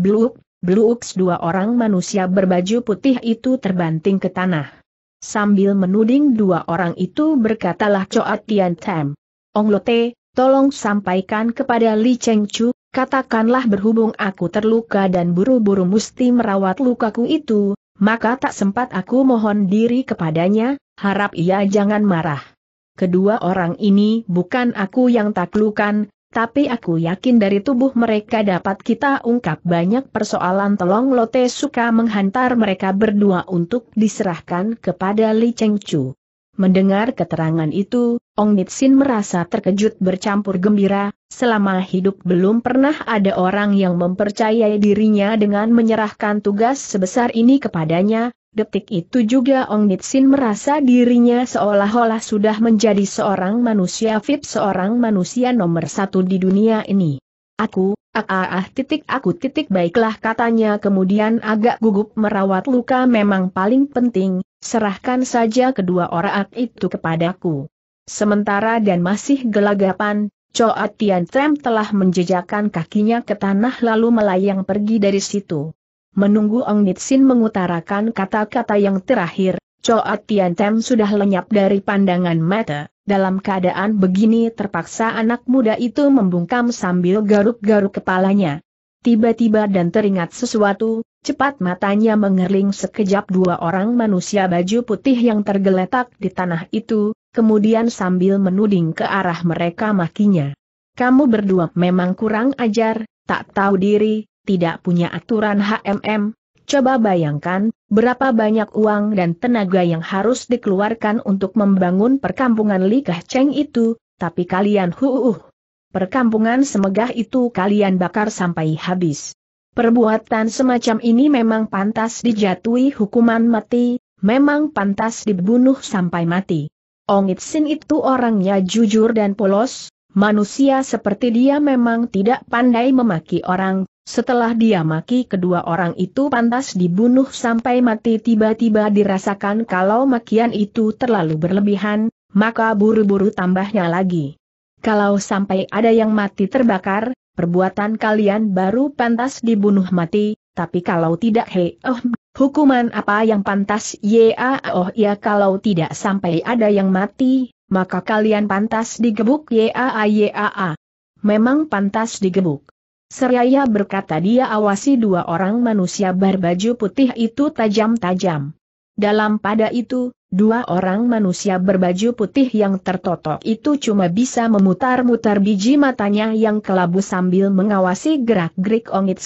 Bluk, Bluks dua orang manusia berbaju putih itu terbanting ke tanah. Sambil menuding dua orang itu berkatalah Choa Tian Tem. Ong Lote, tolong sampaikan kepada Li Cheng Chu, katakanlah berhubung aku terluka dan buru-buru mesti merawat lukaku itu, maka tak sempat aku mohon diri kepadanya, harap ia jangan marah. Kedua orang ini bukan aku yang taklukan, tapi aku yakin dari tubuh mereka dapat kita ungkap banyak persoalan tolong Lote suka menghantar mereka berdua untuk diserahkan kepada Li Cheng Chu. Mendengar keterangan itu, Ong Nitsin merasa terkejut bercampur gembira, selama hidup belum pernah ada orang yang mempercayai dirinya dengan menyerahkan tugas sebesar ini kepadanya, detik itu juga Ong Nitsin merasa dirinya seolah-olah sudah menjadi seorang manusia VIP seorang manusia nomor satu di dunia ini. Aku, Ah, ah, ah, titik aku titik baiklah katanya kemudian agak gugup merawat luka memang paling penting, serahkan saja kedua orang itu kepadaku. Sementara dan masih gelagapan, Choa Tian Trem telah menjejakkan kakinya ke tanah lalu melayang pergi dari situ. Menunggu Ong Nitsin mengutarakan kata-kata yang terakhir, Choa Tian Trem sudah lenyap dari pandangan mata. Dalam keadaan begini terpaksa anak muda itu membungkam sambil garuk-garuk kepalanya. Tiba-tiba dan teringat sesuatu, cepat matanya mengerling sekejap dua orang manusia baju putih yang tergeletak di tanah itu, kemudian sambil menuding ke arah mereka makinya. Kamu berdua memang kurang ajar, tak tahu diri, tidak punya aturan HMM, Coba bayangkan, berapa banyak uang dan tenaga yang harus dikeluarkan untuk membangun perkampungan Likah Cheng itu, tapi kalian huuh. Perkampungan semegah itu kalian bakar sampai habis. Perbuatan semacam ini memang pantas dijatuhi hukuman mati, memang pantas dibunuh sampai mati. Ong Itsin itu orangnya jujur dan polos, Manusia seperti dia memang tidak pandai memaki orang, setelah dia maki kedua orang itu pantas dibunuh sampai mati tiba-tiba dirasakan kalau makian itu terlalu berlebihan, maka buru-buru tambahnya lagi. Kalau sampai ada yang mati terbakar, perbuatan kalian baru pantas dibunuh mati, tapi kalau tidak hei oh, hukuman apa yang pantas ya oh ya kalau tidak sampai ada yang mati, maka kalian pantas digebuk yaa, Memang pantas digebuk. Seraya berkata dia awasi dua orang manusia berbaju putih itu tajam-tajam. Dalam pada itu, dua orang manusia berbaju putih yang tertotok itu cuma bisa memutar-mutar biji matanya yang kelabu sambil mengawasi gerak-gerik Ongit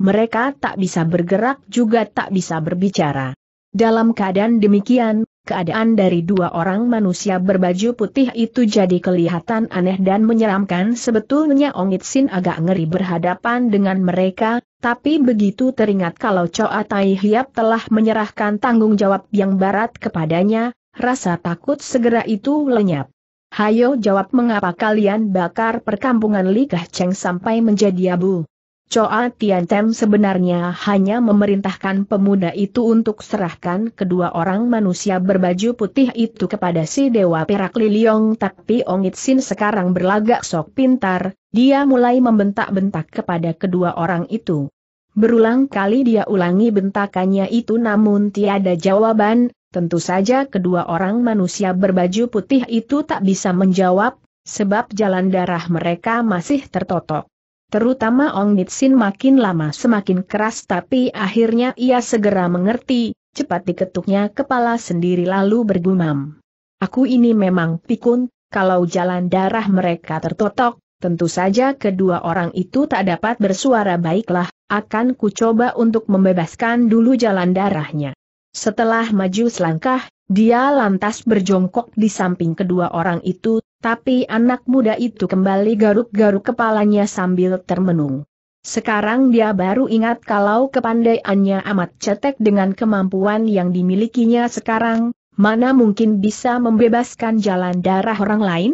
mereka tak bisa bergerak juga tak bisa berbicara. Dalam keadaan demikian, keadaan dari dua orang manusia berbaju putih itu jadi kelihatan aneh dan menyeramkan sebetulnya Ongit Sin agak ngeri berhadapan dengan mereka, tapi begitu teringat kalau Choa Tai Hiap telah menyerahkan tanggung jawab yang barat kepadanya, rasa takut segera itu lenyap. Hayo jawab mengapa kalian bakar perkampungan Likah Cheng sampai menjadi abu. Choa Tem sebenarnya hanya memerintahkan pemuda itu untuk serahkan kedua orang manusia berbaju putih itu kepada si Dewa Perak Liliong tapi Ongit Sin sekarang berlagak sok pintar, dia mulai membentak-bentak kepada kedua orang itu. Berulang kali dia ulangi bentakannya itu namun tiada jawaban, tentu saja kedua orang manusia berbaju putih itu tak bisa menjawab, sebab jalan darah mereka masih tertotok. Terutama Ong sin makin lama semakin keras tapi akhirnya ia segera mengerti, cepat diketuknya kepala sendiri lalu bergumam. Aku ini memang pikun, kalau jalan darah mereka tertotok, Tentu saja kedua orang itu tak dapat bersuara baiklah, akan ku coba untuk membebaskan dulu jalan darahnya. Setelah maju selangkah, dia lantas berjongkok di samping kedua orang itu, tapi anak muda itu kembali garuk-garuk kepalanya sambil termenung. Sekarang dia baru ingat kalau kepandaiannya amat cetek dengan kemampuan yang dimilikinya sekarang, mana mungkin bisa membebaskan jalan darah orang lain?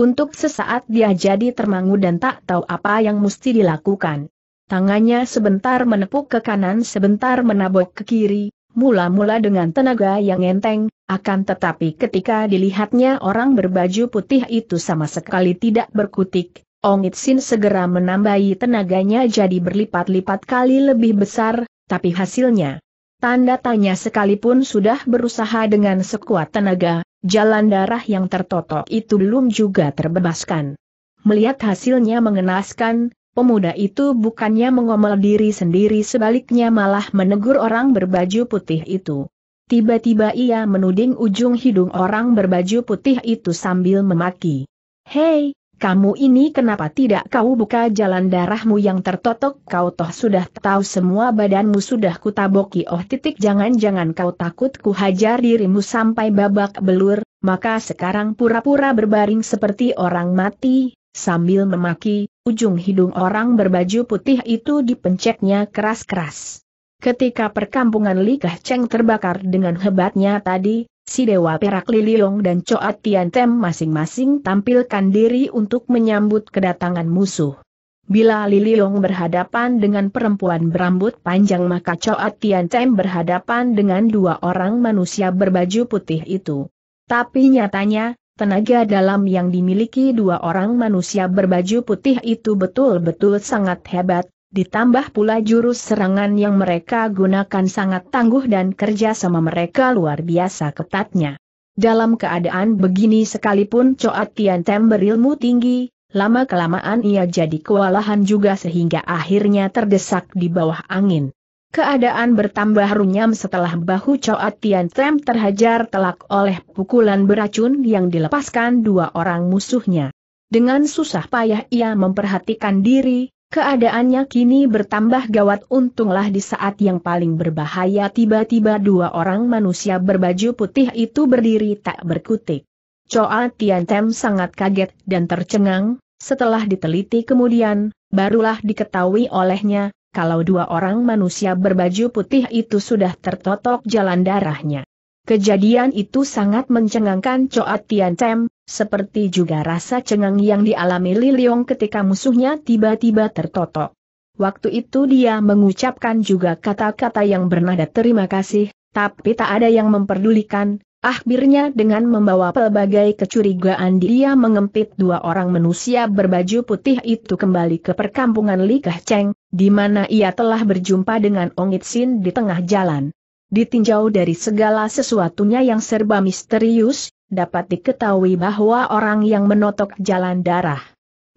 Untuk sesaat dia jadi termangu dan tak tahu apa yang mesti dilakukan. Tangannya sebentar menepuk ke kanan sebentar menabok ke kiri, mula-mula dengan tenaga yang enteng, akan tetapi ketika dilihatnya orang berbaju putih itu sama sekali tidak berkutik, Ong Itsin segera menambahi tenaganya jadi berlipat-lipat kali lebih besar, tapi hasilnya. Tanda tanya sekalipun sudah berusaha dengan sekuat tenaga, jalan darah yang tertotok itu belum juga terbebaskan. Melihat hasilnya mengenaskan, pemuda itu bukannya mengomel diri sendiri sebaliknya malah menegur orang berbaju putih itu. Tiba-tiba ia menuding ujung hidung orang berbaju putih itu sambil memaki. Hei, kamu ini kenapa tidak kau buka jalan darahmu yang tertotok kau toh sudah tahu semua badanmu sudah kutaboki oh titik jangan-jangan kau takut ku hajar dirimu sampai babak belur, maka sekarang pura-pura berbaring seperti orang mati, sambil memaki, ujung hidung orang berbaju putih itu dipencetnya keras-keras. Ketika perkampungan Li Likah Cheng terbakar dengan hebatnya tadi, si Dewa Perak Liliong dan Coat Tem masing-masing tampilkan diri untuk menyambut kedatangan musuh. Bila Liliong berhadapan dengan perempuan berambut panjang maka Coat Tem berhadapan dengan dua orang manusia berbaju putih itu. Tapi nyatanya, tenaga dalam yang dimiliki dua orang manusia berbaju putih itu betul-betul sangat hebat, Ditambah pula jurus serangan yang mereka gunakan sangat tangguh dan kerja sama mereka luar biasa ketatnya. Dalam keadaan begini sekalipun Coat Tem berilmu tinggi, lama-kelamaan ia jadi kewalahan juga sehingga akhirnya terdesak di bawah angin. Keadaan bertambah runyam setelah bahu Coat Tem terhajar telak oleh pukulan beracun yang dilepaskan dua orang musuhnya. Dengan susah payah ia memperhatikan diri, Keadaannya kini bertambah gawat untunglah di saat yang paling berbahaya tiba-tiba dua orang manusia berbaju putih itu berdiri tak berkutik. Choa Tem sangat kaget dan tercengang, setelah diteliti kemudian, barulah diketahui olehnya, kalau dua orang manusia berbaju putih itu sudah tertotok jalan darahnya. Kejadian itu sangat mencengangkan Choa Tem. Seperti juga rasa cengang yang dialami Liliong ketika musuhnya tiba-tiba tertotok. Waktu itu dia mengucapkan juga kata-kata yang bernada terima kasih, tapi tak ada yang memperdulikan, akhirnya dengan membawa pelbagai kecurigaan dia mengempit dua orang manusia berbaju putih itu kembali ke perkampungan Li Ka Cheng, di mana ia telah berjumpa dengan Ong Sin di tengah jalan. Ditinjau dari segala sesuatunya yang serba misterius, dapat diketahui bahwa orang yang menotok jalan darah.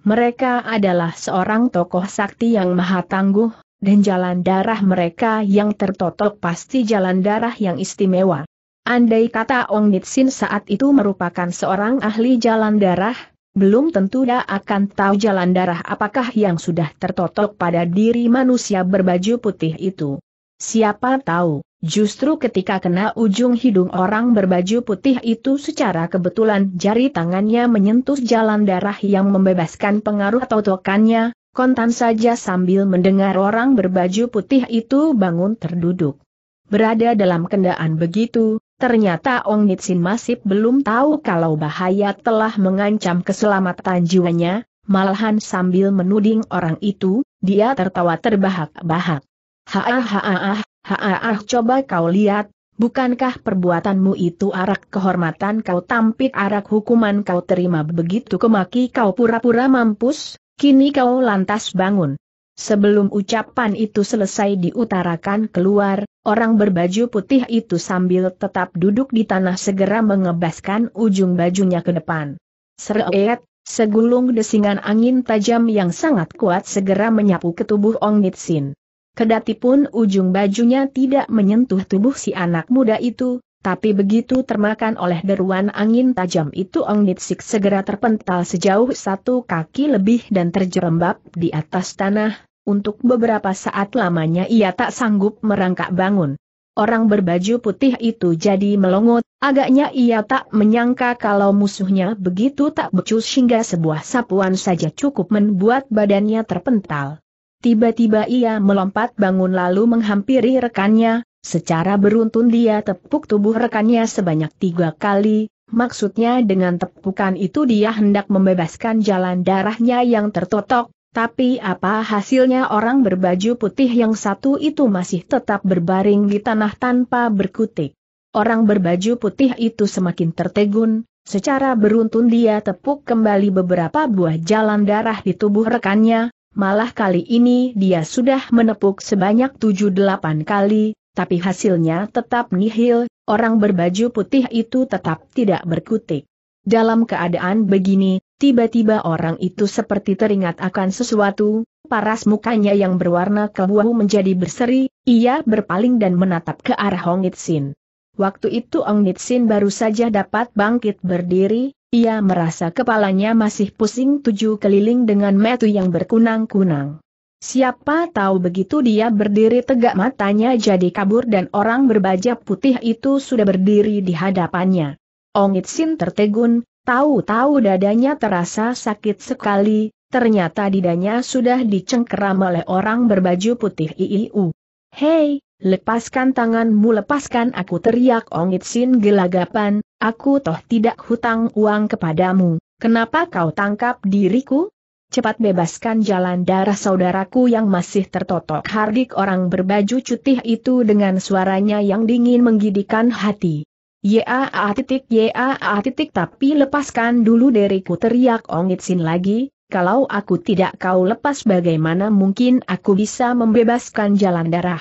Mereka adalah seorang tokoh sakti yang maha tangguh, dan jalan darah mereka yang tertotok pasti jalan darah yang istimewa. Andai kata Ong Nitsin saat itu merupakan seorang ahli jalan darah, belum tentu dia akan tahu jalan darah apakah yang sudah tertotok pada diri manusia berbaju putih itu. Siapa tahu? Justru ketika kena ujung hidung orang berbaju putih itu secara kebetulan jari tangannya menyentuh jalan darah yang membebaskan pengaruh totokannya, kontan saja sambil mendengar orang berbaju putih itu bangun terduduk. Berada dalam kendaan begitu, ternyata Ong Nitsin masih belum tahu kalau bahaya telah mengancam keselamatan jiwanya, malahan sambil menuding orang itu, dia tertawa terbahak-bahak. Haah Haah ah, coba kau lihat, bukankah perbuatanmu itu arak kehormatan kau tampik arak hukuman kau terima begitu kemaki kau pura-pura mampus, kini kau lantas bangun. Sebelum ucapan itu selesai diutarakan keluar, orang berbaju putih itu sambil tetap duduk di tanah segera mengebaskan ujung bajunya ke depan. Seret, Segulung desingan angin tajam yang sangat kuat segera menyapu ke tubuh Ong Nitsin. Kedatipun ujung bajunya tidak menyentuh tubuh si anak muda itu, tapi begitu termakan oleh deruan angin tajam itu Ong Nitsik segera terpental sejauh satu kaki lebih dan terjerembab di atas tanah, untuk beberapa saat lamanya ia tak sanggup merangkak bangun. Orang berbaju putih itu jadi melongot, agaknya ia tak menyangka kalau musuhnya begitu tak becus hingga sebuah sapuan saja cukup membuat badannya terpental. Tiba-tiba ia melompat bangun lalu menghampiri rekannya, secara beruntun dia tepuk tubuh rekannya sebanyak tiga kali, maksudnya dengan tepukan itu dia hendak membebaskan jalan darahnya yang tertotok, tapi apa hasilnya orang berbaju putih yang satu itu masih tetap berbaring di tanah tanpa berkutik. Orang berbaju putih itu semakin tertegun, Secara beruntun dia tepuk kembali beberapa buah jalan darah di tubuh rekannya, Malah kali ini dia sudah menepuk sebanyak 7-8 kali, tapi hasilnya tetap nihil, orang berbaju putih itu tetap tidak berkutik. Dalam keadaan begini, tiba-tiba orang itu seperti teringat akan sesuatu, paras mukanya yang berwarna kebuahu menjadi berseri, ia berpaling dan menatap ke arah Hong Itsin. Waktu itu Ong Nitsin baru saja dapat bangkit berdiri, ia merasa kepalanya masih pusing tujuh keliling dengan metu yang berkunang-kunang. Siapa tahu begitu dia berdiri tegak matanya jadi kabur dan orang berbaju putih itu sudah berdiri di hadapannya. Ongit Sin tertegun, tahu-tahu dadanya terasa sakit sekali, ternyata didanya sudah dicengkeram oleh orang berbaju putih IIU. Hei, Lepaskan tanganmu lepaskan aku teriak Ongit Sin gelagapan, aku toh tidak hutang uang kepadamu, kenapa kau tangkap diriku? Cepat bebaskan jalan darah saudaraku yang masih tertotok Hardik orang berbaju cutih itu dengan suaranya yang dingin menggidikkan hati. Yaa titik yaa titik tapi lepaskan dulu diriku teriak Ongit Sin lagi, kalau aku tidak kau lepas bagaimana mungkin aku bisa membebaskan jalan darah.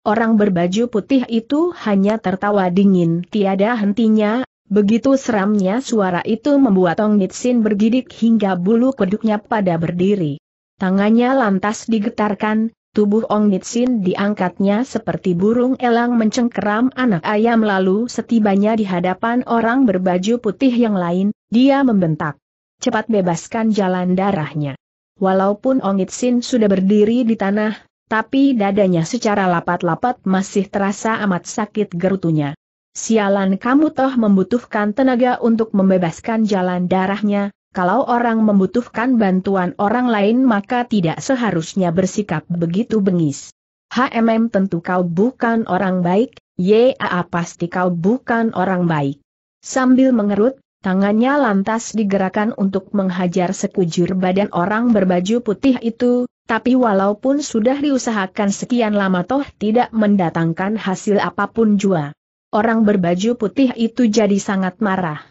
Orang berbaju putih itu hanya tertawa dingin tiada hentinya, begitu seramnya suara itu membuat Ong Nitsin bergidik hingga bulu kuduknya pada berdiri. Tangannya lantas digetarkan, tubuh Ong Nitsin diangkatnya seperti burung elang mencengkeram anak ayam lalu setibanya di hadapan orang berbaju putih yang lain, dia membentak. Cepat bebaskan jalan darahnya. Walaupun Ong Nitsin sudah berdiri di tanah, tapi dadanya secara lapat-lapat masih terasa amat sakit gerutunya. Sialan kamu toh membutuhkan tenaga untuk membebaskan jalan darahnya, kalau orang membutuhkan bantuan orang lain maka tidak seharusnya bersikap begitu bengis. HMM tentu kau bukan orang baik, YAA pasti kau bukan orang baik. Sambil mengerut, tangannya lantas digerakkan untuk menghajar sekujur badan orang berbaju putih itu, tapi walaupun sudah diusahakan sekian lama toh tidak mendatangkan hasil apapun jua. Orang berbaju putih itu jadi sangat marah.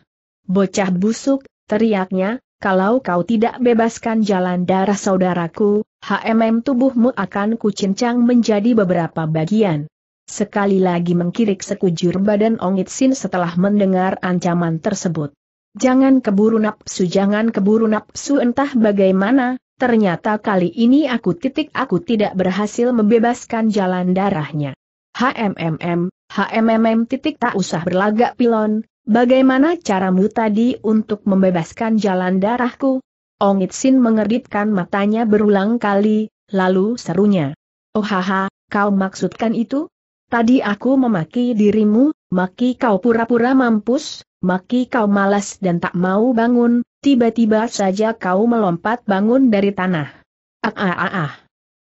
Bocah busuk, teriaknya, kalau kau tidak bebaskan jalan darah saudaraku, HMM tubuhmu akan kucincang menjadi beberapa bagian. Sekali lagi mengkirik sekujur badan Ongit Sin setelah mendengar ancaman tersebut. Jangan keburu nafsu, jangan keburu nafsu entah bagaimana, Ternyata kali ini aku titik aku tidak berhasil membebaskan jalan darahnya. HMMM, HMMM titik tak usah berlagak pilon, bagaimana caramu tadi untuk membebaskan jalan darahku? Ongit Sin mengeritkan matanya berulang kali, lalu serunya. Oh haha, kau maksudkan itu? Tadi aku memaki dirimu, maki kau pura-pura mampus, maki kau malas dan tak mau bangun, Tiba-tiba saja kau melompat bangun dari tanah. Ah ah ah ah.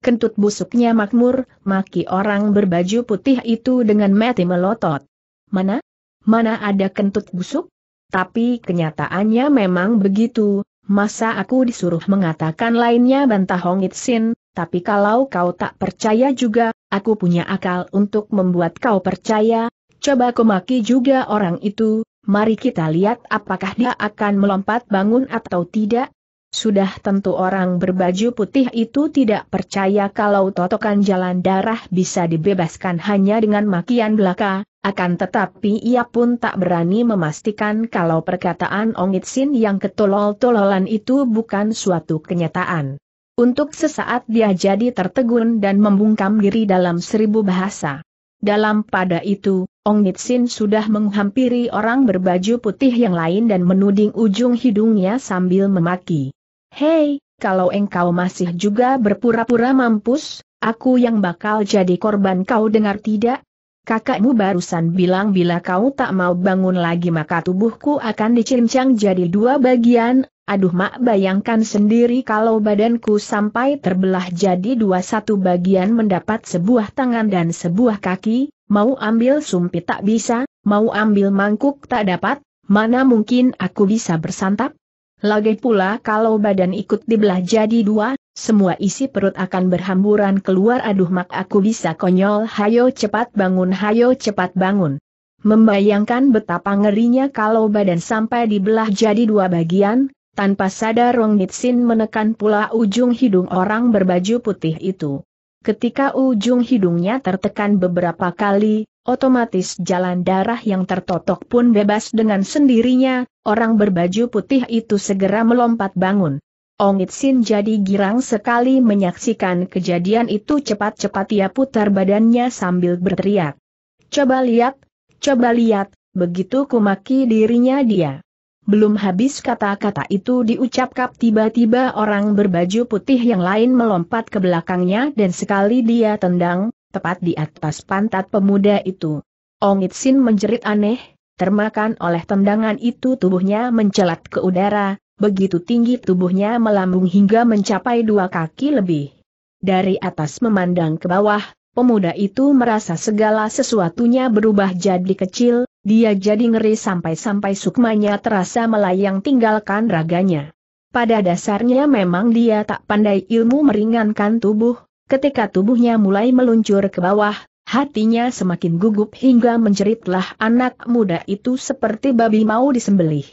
Kentut busuknya makmur, maki orang berbaju putih itu dengan mati melotot. Mana? Mana ada kentut busuk? Tapi kenyataannya memang begitu, masa aku disuruh mengatakan lainnya bantah Hong Itsin, tapi kalau kau tak percaya juga, aku punya akal untuk membuat kau percaya, coba kau maki juga orang itu, Mari kita lihat apakah dia akan melompat bangun atau tidak. Sudah tentu orang berbaju putih itu tidak percaya kalau totokan jalan darah bisa dibebaskan hanya dengan makian belaka, akan tetapi ia pun tak berani memastikan kalau perkataan Ongit Sin yang ketolol-tololan itu bukan suatu kenyataan. Untuk sesaat dia jadi tertegun dan membungkam diri dalam seribu bahasa. Dalam pada itu, Ong Nitsin sudah menghampiri orang berbaju putih yang lain dan menuding ujung hidungnya sambil memaki. Hei, kalau engkau masih juga berpura-pura mampus, aku yang bakal jadi korban kau dengar tidak? Kakakmu barusan bilang bila kau tak mau bangun lagi maka tubuhku akan dicincang jadi dua bagian, Aduh mak bayangkan sendiri kalau badanku sampai terbelah jadi dua satu bagian mendapat sebuah tangan dan sebuah kaki, mau ambil sumpit tak bisa, mau ambil mangkuk tak dapat, mana mungkin aku bisa bersantap? Lagi pula kalau badan ikut dibelah jadi dua, semua isi perut akan berhamburan keluar aduh mak aku bisa konyol hayo cepat bangun hayo cepat bangun. Membayangkan betapa ngerinya kalau badan sampai dibelah jadi dua bagian, tanpa sadar Wong Nitsin menekan pula ujung hidung orang berbaju putih itu. Ketika ujung hidungnya tertekan beberapa kali, otomatis jalan darah yang tertotok pun bebas dengan sendirinya, orang berbaju putih itu segera melompat bangun. Ongit Sin jadi girang sekali menyaksikan kejadian itu cepat-cepat ia putar badannya sambil berteriak. Coba lihat, coba lihat, begitu kumaki dirinya dia. Belum habis kata-kata itu diucapkan tiba-tiba orang berbaju putih yang lain melompat ke belakangnya dan sekali dia tendang, tepat di atas pantat pemuda itu. Ong Itsin menjerit aneh, termakan oleh tendangan itu tubuhnya mencelat ke udara, begitu tinggi tubuhnya melambung hingga mencapai dua kaki lebih. Dari atas memandang ke bawah, pemuda itu merasa segala sesuatunya berubah jadi kecil, dia jadi ngeri sampai-sampai sukmanya terasa melayang tinggalkan raganya. Pada dasarnya memang dia tak pandai ilmu meringankan tubuh, ketika tubuhnya mulai meluncur ke bawah, hatinya semakin gugup hingga menjeritlah anak muda itu seperti babi mau disembelih.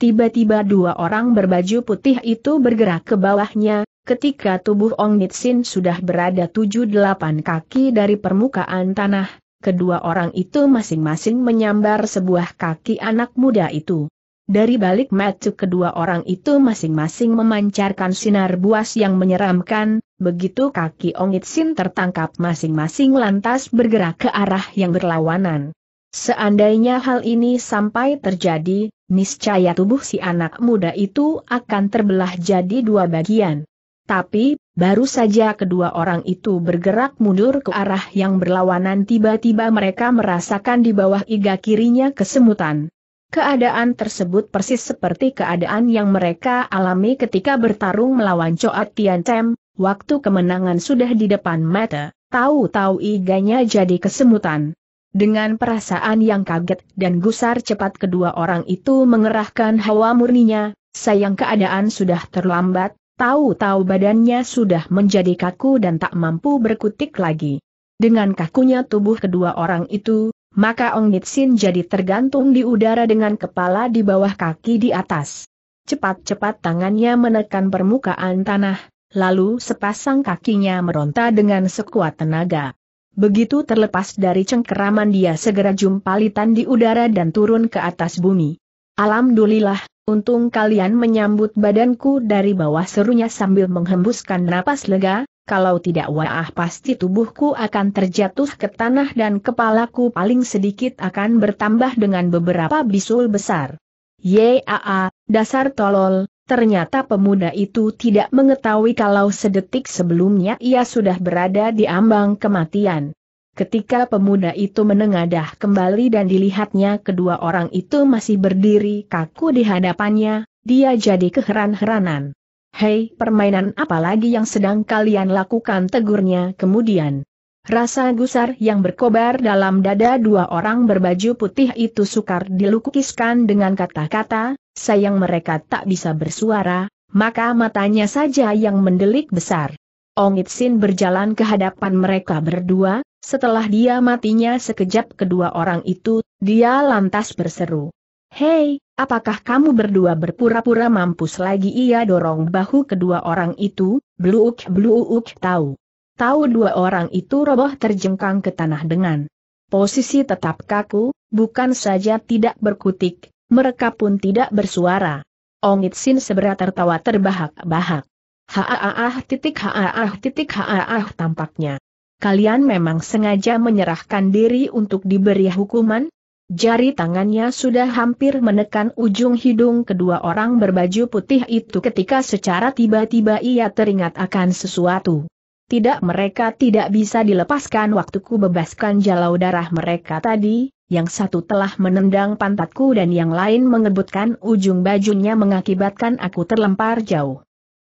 Tiba-tiba dua orang berbaju putih itu bergerak ke bawahnya, ketika tubuh Ong Nitsin sudah berada tujuh delapan kaki dari permukaan tanah, kedua orang itu masing-masing menyambar sebuah kaki anak muda itu. Dari balik mata kedua orang itu masing-masing memancarkan sinar buas yang menyeramkan, begitu kaki Ongit Sin tertangkap masing-masing lantas bergerak ke arah yang berlawanan. Seandainya hal ini sampai terjadi, niscaya tubuh si anak muda itu akan terbelah jadi dua bagian. Tapi, baru saja kedua orang itu bergerak mundur ke arah yang berlawanan tiba-tiba mereka merasakan di bawah iga kirinya kesemutan. Keadaan tersebut persis seperti keadaan yang mereka alami ketika bertarung melawan Coat Tem, waktu kemenangan sudah di depan mata, tahu-tahu iganya jadi kesemutan. Dengan perasaan yang kaget dan gusar cepat kedua orang itu mengerahkan hawa murninya, sayang keadaan sudah terlambat, Tahu-tahu badannya sudah menjadi kaku dan tak mampu berkutik lagi. Dengan kakunya tubuh kedua orang itu, maka Ong Nitsin jadi tergantung di udara dengan kepala di bawah kaki di atas. Cepat-cepat tangannya menekan permukaan tanah, lalu sepasang kakinya meronta dengan sekuat tenaga. Begitu terlepas dari cengkeraman dia segera jumpalitan di udara dan turun ke atas bumi. Alhamdulillah, untung kalian menyambut badanku dari bawah serunya sambil menghembuskan napas lega, kalau tidak wah, pasti tubuhku akan terjatuh ke tanah dan kepalaku paling sedikit akan bertambah dengan beberapa bisul besar. Yaa, dasar tolol, ternyata pemuda itu tidak mengetahui kalau sedetik sebelumnya ia sudah berada di ambang kematian. Ketika pemuda itu menengadah kembali dan dilihatnya kedua orang itu masih berdiri kaku di hadapannya, dia jadi keheran-heranan. Hei, permainan apa lagi yang sedang kalian lakukan tegurnya kemudian? Rasa gusar yang berkobar dalam dada dua orang berbaju putih itu sukar dilukiskan dengan kata-kata, sayang mereka tak bisa bersuara, maka matanya saja yang mendelik besar. Ong Itsin berjalan ke hadapan mereka berdua, setelah dia matinya sekejap kedua orang itu, dia lantas berseru. Hei, apakah kamu berdua berpura-pura mampus lagi? Ia dorong bahu kedua orang itu, bluuk bluuk tahu. Tahu dua orang itu roboh terjengkang ke tanah dengan posisi tetap kaku, bukan saja tidak berkutik, mereka pun tidak bersuara. Ongit Sin seberat tertawa terbahak-bahak. Haaah titik haaah titik haaah tampaknya kalian memang sengaja menyerahkan diri untuk diberi hukuman? Jari tangannya sudah hampir menekan ujung hidung kedua orang berbaju putih itu ketika secara tiba-tiba ia teringat akan sesuatu. Tidak mereka tidak bisa dilepaskan waktuku bebaskan jalau darah mereka tadi, yang satu telah menendang pantatku dan yang lain mengebutkan ujung bajunya mengakibatkan aku terlempar jauh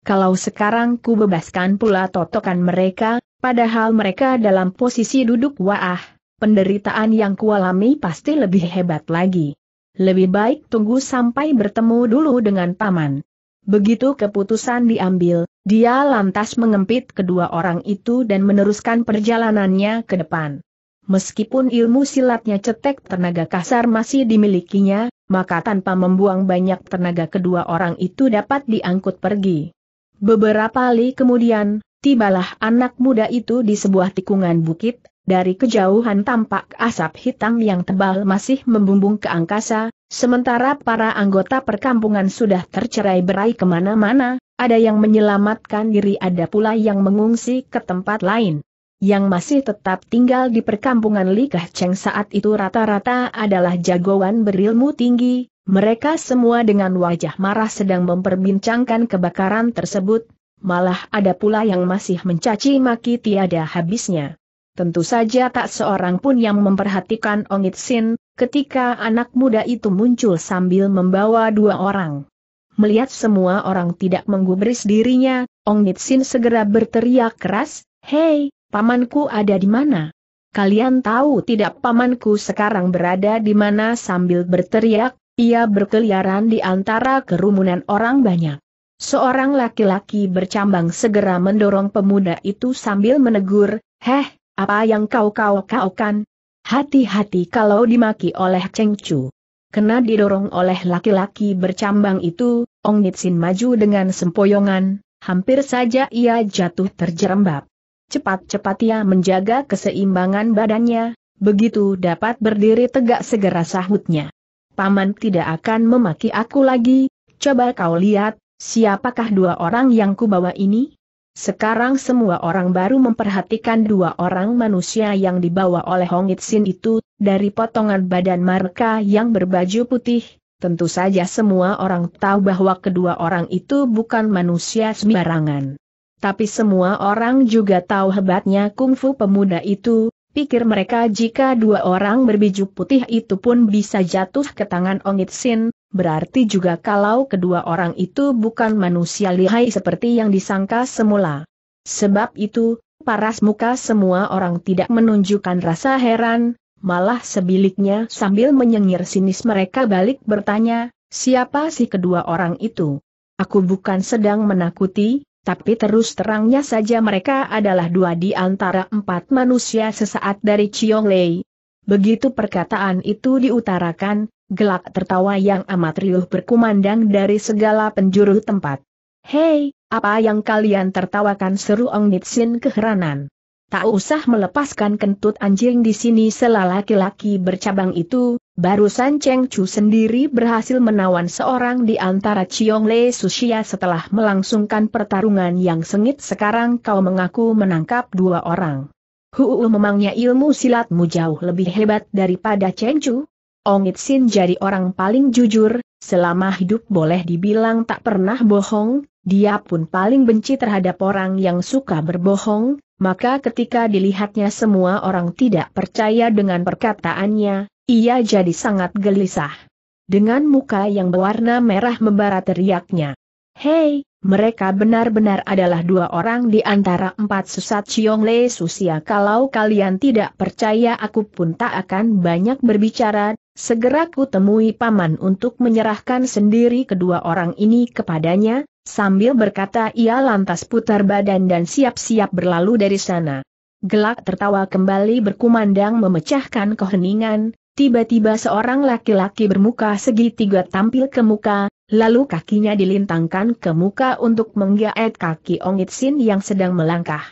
kalau sekarang ku bebaskan pula totokan mereka, padahal mereka dalam posisi duduk waah, penderitaan yang kualami pasti lebih hebat lagi. Lebih baik tunggu sampai bertemu dulu dengan paman. Begitu keputusan diambil, dia lantas mengempit kedua orang itu dan meneruskan perjalanannya ke depan. Meskipun ilmu silatnya cetek tenaga kasar masih dimilikinya, maka tanpa membuang banyak tenaga kedua orang itu dapat diangkut pergi. Beberapa kali kemudian, tibalah anak muda itu di sebuah tikungan bukit, dari kejauhan tampak asap hitam yang tebal masih membumbung ke angkasa, sementara para anggota perkampungan sudah tercerai berai kemana-mana, ada yang menyelamatkan diri ada pula yang mengungsi ke tempat lain. Yang masih tetap tinggal di perkampungan Likah Cheng saat itu rata-rata adalah jagoan berilmu tinggi, mereka semua dengan wajah marah sedang memperbincangkan kebakaran tersebut, malah ada pula yang masih mencaci maki tiada habisnya. Tentu saja tak seorang pun yang memperhatikan Ongit Sin, ketika anak muda itu muncul sambil membawa dua orang. Melihat semua orang tidak menggubris dirinya, Ongit Sin segera berteriak keras, Hei, pamanku ada di mana? Kalian tahu tidak pamanku sekarang berada di mana sambil berteriak, ia berkeliaran di antara kerumunan orang banyak. Seorang laki-laki bercambang segera mendorong pemuda itu sambil menegur, Heh, apa yang kau kau kau kan? Hati-hati kalau dimaki oleh Cheng Chu. Kena didorong oleh laki-laki bercambang itu, Ong Nitsin maju dengan sempoyongan, hampir saja ia jatuh terjerembab. Cepat-cepat ia menjaga keseimbangan badannya, begitu dapat berdiri tegak segera sahutnya. Paman tidak akan memaki aku lagi, coba kau lihat, siapakah dua orang yang kubawa ini? Sekarang semua orang baru memperhatikan dua orang manusia yang dibawa oleh Hong Itsin itu, dari potongan badan mereka yang berbaju putih, tentu saja semua orang tahu bahwa kedua orang itu bukan manusia sembarangan. Tapi semua orang juga tahu hebatnya kungfu pemuda itu, Pikir mereka jika dua orang berbiju putih itu pun bisa jatuh ke tangan Ongit Sin, berarti juga kalau kedua orang itu bukan manusia lihai seperti yang disangka semula. Sebab itu, paras muka semua orang tidak menunjukkan rasa heran, malah sebiliknya sambil menyengir sinis mereka balik bertanya, siapa sih kedua orang itu? Aku bukan sedang menakuti, tapi terus terangnya saja mereka adalah dua di antara empat manusia sesaat dari Chiong Lei. Begitu perkataan itu diutarakan, gelak tertawa yang amat riuh berkumandang dari segala penjuru tempat. Hei, apa yang kalian tertawakan seru Ong Nitsin keheranan. Tak usah melepaskan kentut anjing di sini selalaki laki bercabang itu, Barusan Cheng Chu sendiri berhasil menawan seorang di antara Chiong Le Sushia setelah melangsungkan pertarungan yang sengit sekarang kau mengaku menangkap dua orang. Huu memangnya ilmu silatmu jauh lebih hebat daripada Cheng Chu? Ong Sin jadi orang paling jujur, selama hidup boleh dibilang tak pernah bohong, dia pun paling benci terhadap orang yang suka berbohong, maka ketika dilihatnya semua orang tidak percaya dengan perkataannya, ia jadi sangat gelisah. Dengan muka yang berwarna merah membara teriaknya. Hei, mereka benar-benar adalah dua orang di antara empat sesat Chiong Le Susia. Kalau kalian tidak percaya aku pun tak akan banyak berbicara, segera ku temui paman untuk menyerahkan sendiri kedua orang ini kepadanya, sambil berkata ia lantas putar badan dan siap-siap berlalu dari sana. Gelak tertawa kembali berkumandang memecahkan keheningan, Tiba-tiba seorang laki-laki bermuka segitiga tampil ke muka, lalu kakinya dilintangkan ke muka untuk menggaet kaki Ong Itsin yang sedang melangkah.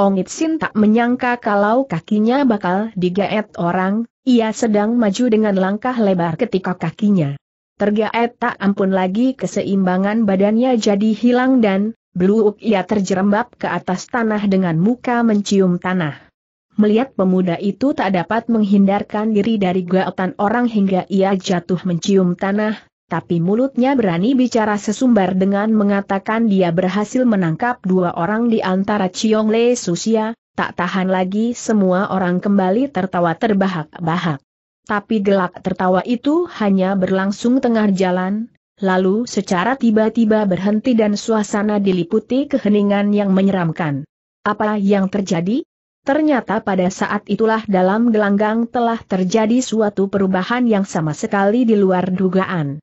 Ong Itsin tak menyangka kalau kakinya bakal digaet orang, ia sedang maju dengan langkah lebar ketika kakinya tergaet tak ampun lagi keseimbangan badannya jadi hilang dan, beluuk ia terjerembab ke atas tanah dengan muka mencium tanah. Melihat pemuda itu tak dapat menghindarkan diri dari gaetan orang hingga ia jatuh mencium tanah, tapi mulutnya berani bicara sesumbar dengan mengatakan dia berhasil menangkap dua orang di antara Chiong Le Susia, tak tahan lagi semua orang kembali tertawa terbahak-bahak. Tapi gelak tertawa itu hanya berlangsung tengah jalan, lalu secara tiba-tiba berhenti dan suasana diliputi keheningan yang menyeramkan. Apa yang terjadi? Ternyata pada saat itulah dalam gelanggang telah terjadi suatu perubahan yang sama sekali di luar dugaan.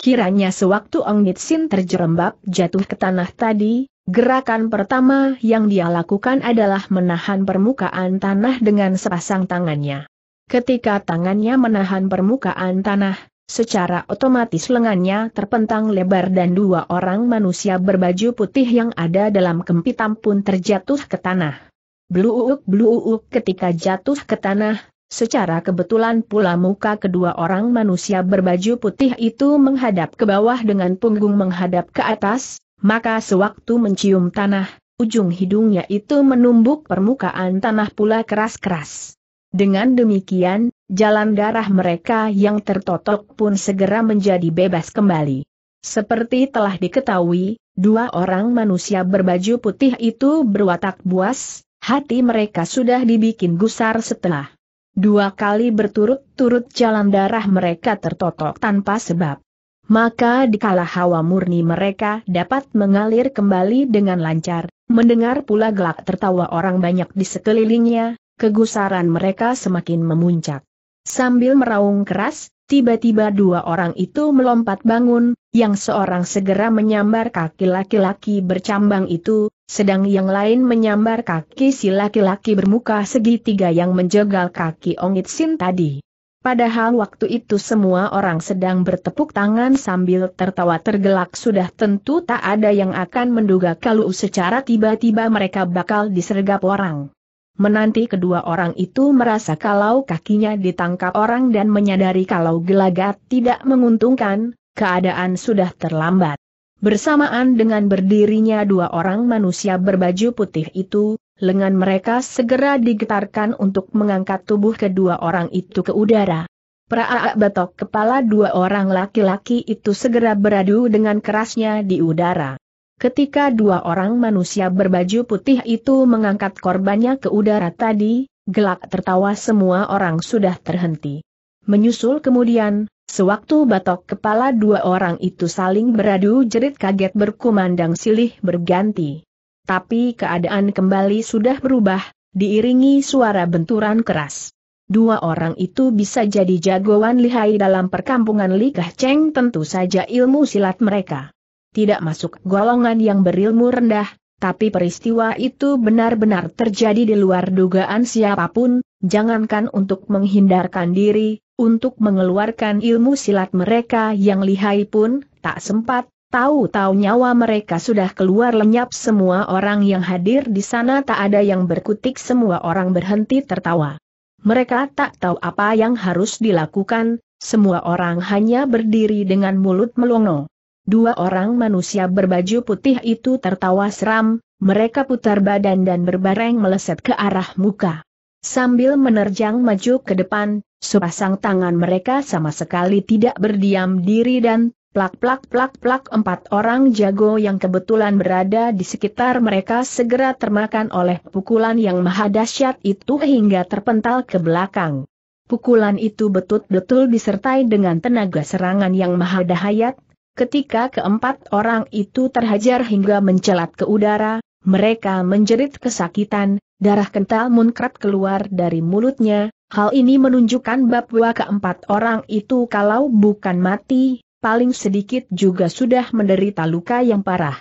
Kiranya sewaktu Ong Nitsin terjerembab jatuh ke tanah tadi, gerakan pertama yang dia lakukan adalah menahan permukaan tanah dengan sepasang tangannya. Ketika tangannya menahan permukaan tanah, Secara otomatis lengannya terpentang lebar dan dua orang manusia berbaju putih yang ada dalam kempitam pun terjatuh ke tanah. Bluuk bluuk ketika jatuh ke tanah, secara kebetulan pula muka kedua orang manusia berbaju putih itu menghadap ke bawah dengan punggung menghadap ke atas, maka sewaktu mencium tanah, ujung hidungnya itu menumbuk permukaan tanah pula keras-keras. Dengan demikian, jalan darah mereka yang tertotok pun segera menjadi bebas kembali. Seperti telah diketahui, dua orang manusia berbaju putih itu berwatak buas, hati mereka sudah dibikin gusar setelah dua kali berturut-turut jalan darah mereka tertotok tanpa sebab. Maka dikala hawa murni mereka dapat mengalir kembali dengan lancar, mendengar pula gelak tertawa orang banyak di sekelilingnya, kegusaran mereka semakin memuncak. Sambil meraung keras, tiba-tiba dua orang itu melompat bangun, yang seorang segera menyambar kaki laki-laki bercambang itu, sedang yang lain menyambar kaki si laki-laki bermuka segitiga yang menjegal kaki Ongit Sin tadi. Padahal waktu itu semua orang sedang bertepuk tangan sambil tertawa tergelak sudah tentu tak ada yang akan menduga kalau secara tiba-tiba mereka bakal disergap orang. Menanti kedua orang itu merasa kalau kakinya ditangkap orang dan menyadari kalau gelagat tidak menguntungkan, keadaan sudah terlambat. Bersamaan dengan berdirinya dua orang manusia berbaju putih itu, lengan mereka segera digetarkan untuk mengangkat tubuh kedua orang itu ke udara. Praak batok kepala dua orang laki-laki itu segera beradu dengan kerasnya di udara. Ketika dua orang manusia berbaju putih itu mengangkat korbannya ke udara tadi, gelak tertawa semua orang sudah terhenti. Menyusul kemudian, Sewaktu batok kepala dua orang itu saling beradu jerit kaget berkumandang silih berganti. Tapi keadaan kembali sudah berubah, diiringi suara benturan keras. Dua orang itu bisa jadi jagoan lihai dalam perkampungan Likah Cheng tentu saja ilmu silat mereka. Tidak masuk golongan yang berilmu rendah, tapi peristiwa itu benar-benar terjadi di luar dugaan siapapun, jangankan untuk menghindarkan diri, untuk mengeluarkan ilmu silat mereka yang lihai pun, tak sempat, tahu-tahu nyawa mereka sudah keluar lenyap semua orang yang hadir di sana tak ada yang berkutik semua orang berhenti tertawa. Mereka tak tahu apa yang harus dilakukan, semua orang hanya berdiri dengan mulut melongo. Dua orang manusia berbaju putih itu tertawa seram, mereka putar badan dan berbareng meleset ke arah muka. Sambil menerjang maju ke depan, sepasang tangan mereka sama sekali tidak berdiam diri dan plak-plak-plak-plak empat orang jago yang kebetulan berada di sekitar mereka segera termakan oleh pukulan yang maha dahsyat itu hingga terpental ke belakang. Pukulan itu betul-betul disertai dengan tenaga serangan yang maha dahayat, Ketika keempat orang itu terhajar hingga mencelat ke udara, mereka menjerit kesakitan, darah kental munkrat keluar dari mulutnya, hal ini menunjukkan bahwa keempat orang itu kalau bukan mati, paling sedikit juga sudah menderita luka yang parah.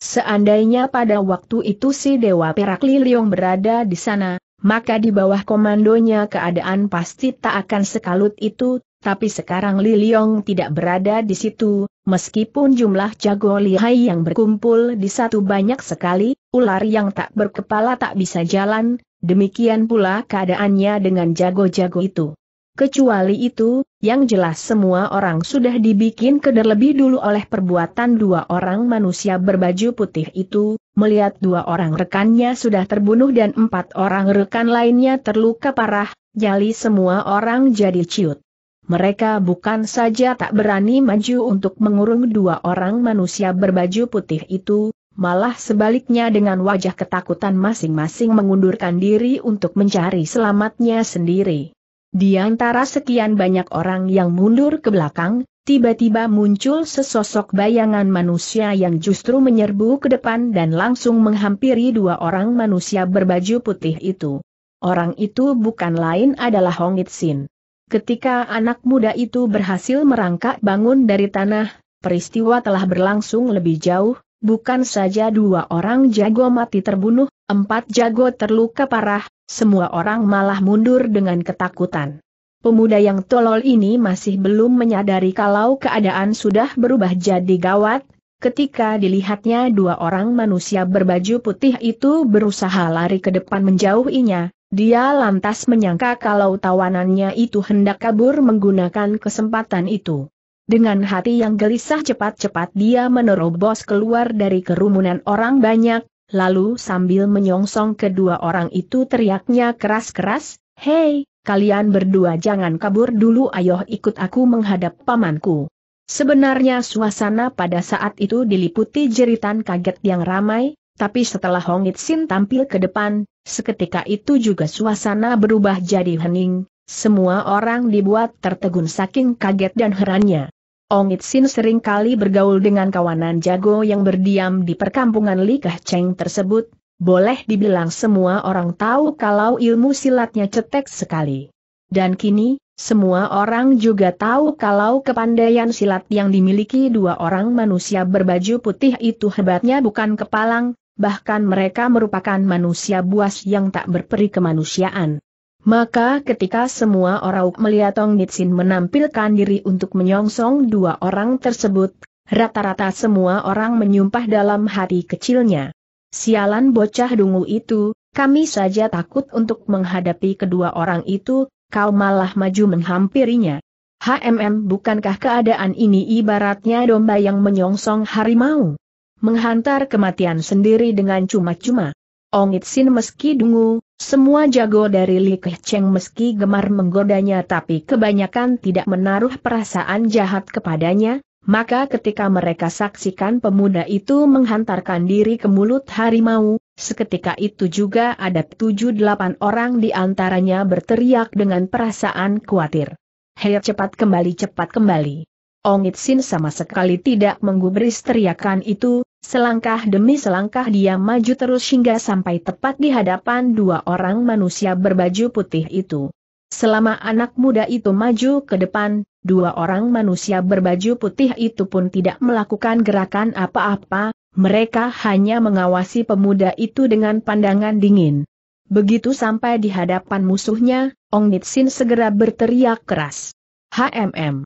Seandainya pada waktu itu si Dewa Perak Liliong berada di sana, maka di bawah komandonya keadaan pasti tak akan sekalut itu, tapi sekarang Li Liong tidak berada di situ, meskipun jumlah jago lihai yang berkumpul di satu banyak sekali, ular yang tak berkepala tak bisa jalan, demikian pula keadaannya dengan jago-jago itu. Kecuali itu, yang jelas semua orang sudah dibikin keder lebih dulu oleh perbuatan dua orang manusia berbaju putih itu, melihat dua orang rekannya sudah terbunuh dan empat orang rekan lainnya terluka parah, jali semua orang jadi ciut mereka bukan saja tak berani maju untuk mengurung dua orang manusia berbaju putih itu, malah sebaliknya dengan wajah ketakutan masing-masing mengundurkan diri untuk mencari selamatnya sendiri. Di antara sekian banyak orang yang mundur ke belakang, tiba-tiba muncul sesosok bayangan manusia yang justru menyerbu ke depan dan langsung menghampiri dua orang manusia berbaju putih itu. Orang itu bukan lain adalah Hong Itsin. Ketika anak muda itu berhasil merangkak bangun dari tanah, peristiwa telah berlangsung lebih jauh, bukan saja dua orang jago mati terbunuh, empat jago terluka parah, semua orang malah mundur dengan ketakutan. Pemuda yang tolol ini masih belum menyadari kalau keadaan sudah berubah jadi gawat, ketika dilihatnya dua orang manusia berbaju putih itu berusaha lari ke depan menjauhinya, dia lantas menyangka kalau tawanannya itu hendak kabur menggunakan kesempatan itu. Dengan hati yang gelisah cepat-cepat dia menerobos keluar dari kerumunan orang banyak, lalu sambil menyongsong kedua orang itu teriaknya keras-keras, Hei, kalian berdua jangan kabur dulu ayo ikut aku menghadap pamanku. Sebenarnya suasana pada saat itu diliputi jeritan kaget yang ramai, tapi setelah Hongit Sin tampil ke depan, Seketika itu juga suasana berubah jadi hening, semua orang dibuat tertegun saking kaget dan herannya. Ong Itsin kali bergaul dengan kawanan jago yang berdiam di perkampungan Likah Cheng tersebut, boleh dibilang semua orang tahu kalau ilmu silatnya cetek sekali. Dan kini, semua orang juga tahu kalau kepandaian silat yang dimiliki dua orang manusia berbaju putih itu hebatnya bukan kepalang, bahkan mereka merupakan manusia buas yang tak berperi kemanusiaan. Maka ketika semua orang melihat Tong Nitsin menampilkan diri untuk menyongsong dua orang tersebut, rata-rata semua orang menyumpah dalam hati kecilnya. Sialan bocah dungu itu, kami saja takut untuk menghadapi kedua orang itu, kau malah maju menghampirinya. HMM bukankah keadaan ini ibaratnya domba yang menyongsong harimau? menghantar kematian sendiri dengan cuma-cuma. Ong Itsin meski dungu, semua jago dari Li Kecheng meski gemar menggodanya tapi kebanyakan tidak menaruh perasaan jahat kepadanya, maka ketika mereka saksikan pemuda itu menghantarkan diri ke mulut harimau, seketika itu juga ada tujuh delapan orang di antaranya berteriak dengan perasaan khawatir. Hei cepat kembali cepat kembali. Ong Sin sama sekali tidak menggubris teriakan itu, selangkah demi selangkah dia maju terus hingga sampai tepat di hadapan dua orang manusia berbaju putih itu. Selama anak muda itu maju ke depan, dua orang manusia berbaju putih itu pun tidak melakukan gerakan apa-apa, mereka hanya mengawasi pemuda itu dengan pandangan dingin. Begitu sampai di hadapan musuhnya, Ong Nitsin segera berteriak keras. HMM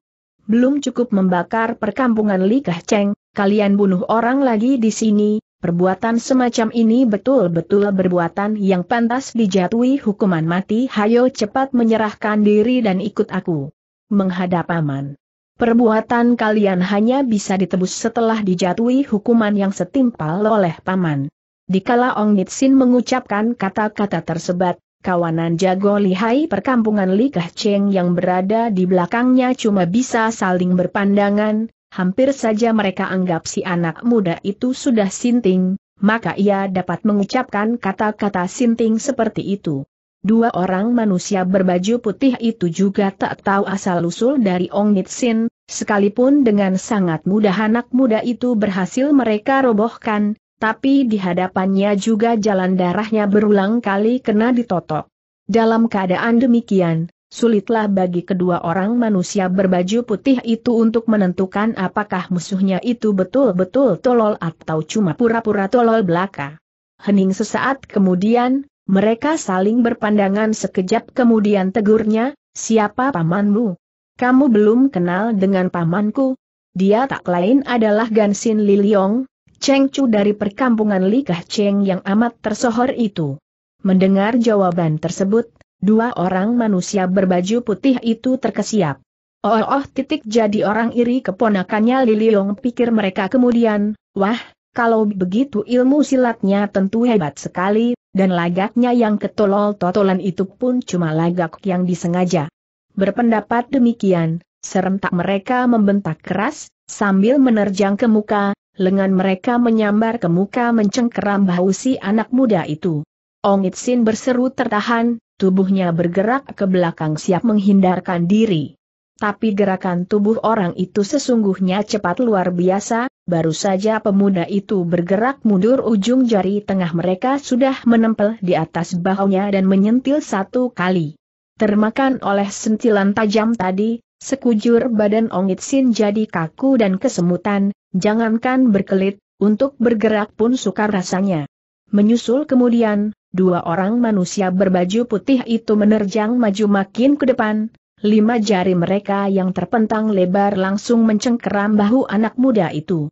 belum cukup membakar perkampungan Li Likah Cheng, kalian bunuh orang lagi di sini, perbuatan semacam ini betul-betul berbuatan yang pantas dijatuhi hukuman mati. Hayo cepat menyerahkan diri dan ikut aku. Menghadap aman. Perbuatan kalian hanya bisa ditebus setelah dijatuhi hukuman yang setimpal oleh paman. Dikala Ong Nitsin mengucapkan kata-kata tersebut kawanan jago lihai perkampungan Li Likah Cheng yang berada di belakangnya cuma bisa saling berpandangan, hampir saja mereka anggap si anak muda itu sudah sinting, maka ia dapat mengucapkan kata-kata sinting seperti itu. Dua orang manusia berbaju putih itu juga tak tahu asal-usul dari Ong Sin, sekalipun dengan sangat mudah anak muda itu berhasil mereka robohkan, tapi di hadapannya juga jalan darahnya berulang kali kena ditotok. Dalam keadaan demikian, sulitlah bagi kedua orang manusia berbaju putih itu untuk menentukan apakah musuhnya itu betul-betul tolol atau cuma pura-pura tolol belaka. Hening sesaat kemudian, mereka saling berpandangan sekejap kemudian tegurnya, siapa pamanmu? Kamu belum kenal dengan pamanku? Dia tak lain adalah Gansin Liliong, Cheng Chu dari perkampungan Likah Cheng yang amat tersohor itu. Mendengar jawaban tersebut, dua orang manusia berbaju putih itu terkesiap. Oh, oh, titik jadi orang iri keponakannya Liliong pikir mereka kemudian, wah, kalau begitu ilmu silatnya tentu hebat sekali, dan lagaknya yang ketolol-totolan itu pun cuma lagak yang disengaja. Berpendapat demikian, serentak mereka membentak keras, sambil menerjang ke muka, lengan mereka menyambar ke muka mencengkeram bau si anak muda itu. Ong Itsin berseru tertahan, tubuhnya bergerak ke belakang siap menghindarkan diri. Tapi gerakan tubuh orang itu sesungguhnya cepat luar biasa, baru saja pemuda itu bergerak mundur ujung jari tengah mereka sudah menempel di atas bahunya dan menyentil satu kali. Termakan oleh sentilan tajam tadi, Sekujur badan Sin jadi kaku dan kesemutan, jangankan berkelit, untuk bergerak pun sukar rasanya. Menyusul kemudian, dua orang manusia berbaju putih itu menerjang maju makin ke depan, lima jari mereka yang terpentang lebar langsung mencengkeram bahu anak muda itu.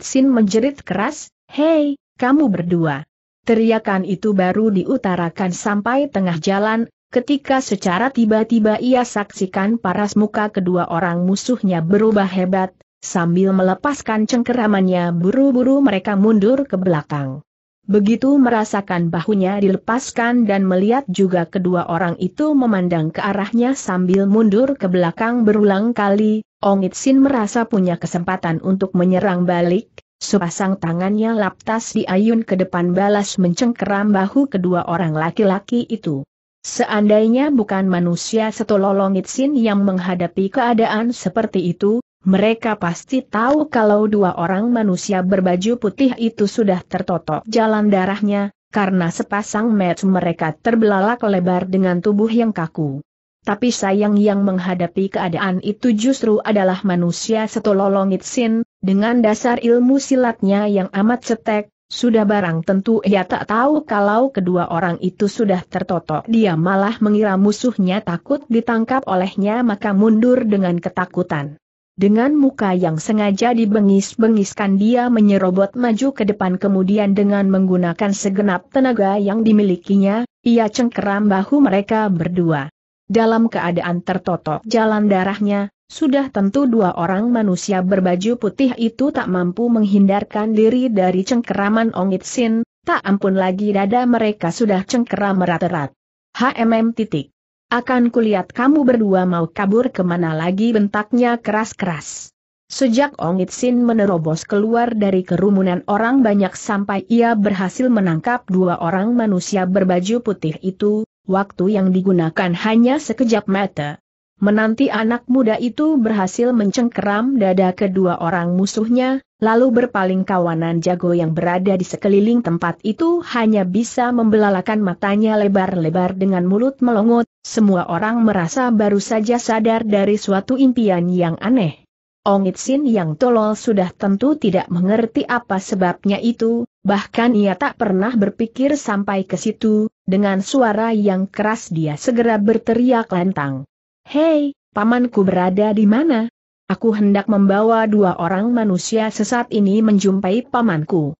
Sin menjerit keras, Hei, kamu berdua. Teriakan itu baru diutarakan sampai tengah jalan, ketika secara tiba-tiba ia saksikan paras muka kedua orang musuhnya berubah hebat, sambil melepaskan cengkeramannya buru-buru mereka mundur ke belakang. Begitu merasakan bahunya dilepaskan dan melihat juga kedua orang itu memandang ke arahnya sambil mundur ke belakang berulang kali, Ong Itsin merasa punya kesempatan untuk menyerang balik, sepasang tangannya laptas diayun ke depan balas mencengkeram bahu kedua orang laki-laki itu. Seandainya bukan manusia setololongit sin yang menghadapi keadaan seperti itu, mereka pasti tahu kalau dua orang manusia berbaju putih itu sudah tertotok jalan darahnya, karena sepasang match mereka terbelalak lebar dengan tubuh yang kaku. Tapi sayang yang menghadapi keadaan itu justru adalah manusia setololongit sin, dengan dasar ilmu silatnya yang amat cetek, sudah barang tentu ia tak tahu kalau kedua orang itu sudah tertotok. Dia malah mengira musuhnya takut ditangkap olehnya maka mundur dengan ketakutan. Dengan muka yang sengaja dibengis-bengiskan dia menyerobot maju ke depan kemudian dengan menggunakan segenap tenaga yang dimilikinya, ia cengkeram bahu mereka berdua. Dalam keadaan tertotok jalan darahnya, sudah tentu dua orang manusia berbaju putih itu tak mampu menghindarkan diri dari cengkeraman Ong Sin, tak ampun lagi dada mereka sudah cengkeram merat-erat. HMM titik. Akan kulihat kamu berdua mau kabur kemana lagi bentaknya keras-keras. Sejak Ong Sin menerobos keluar dari kerumunan orang banyak sampai ia berhasil menangkap dua orang manusia berbaju putih itu, waktu yang digunakan hanya sekejap mata. Menanti anak muda itu berhasil mencengkeram dada kedua orang musuhnya, lalu berpaling kawanan jago yang berada di sekeliling tempat itu hanya bisa membelalakan matanya lebar-lebar dengan mulut melongot, semua orang merasa baru saja sadar dari suatu impian yang aneh. Ong Itsin yang tolol sudah tentu tidak mengerti apa sebabnya itu, bahkan ia tak pernah berpikir sampai ke situ, dengan suara yang keras dia segera berteriak lantang. Hei, pamanku berada di mana? Aku hendak membawa dua orang manusia sesat ini menjumpai pamanku.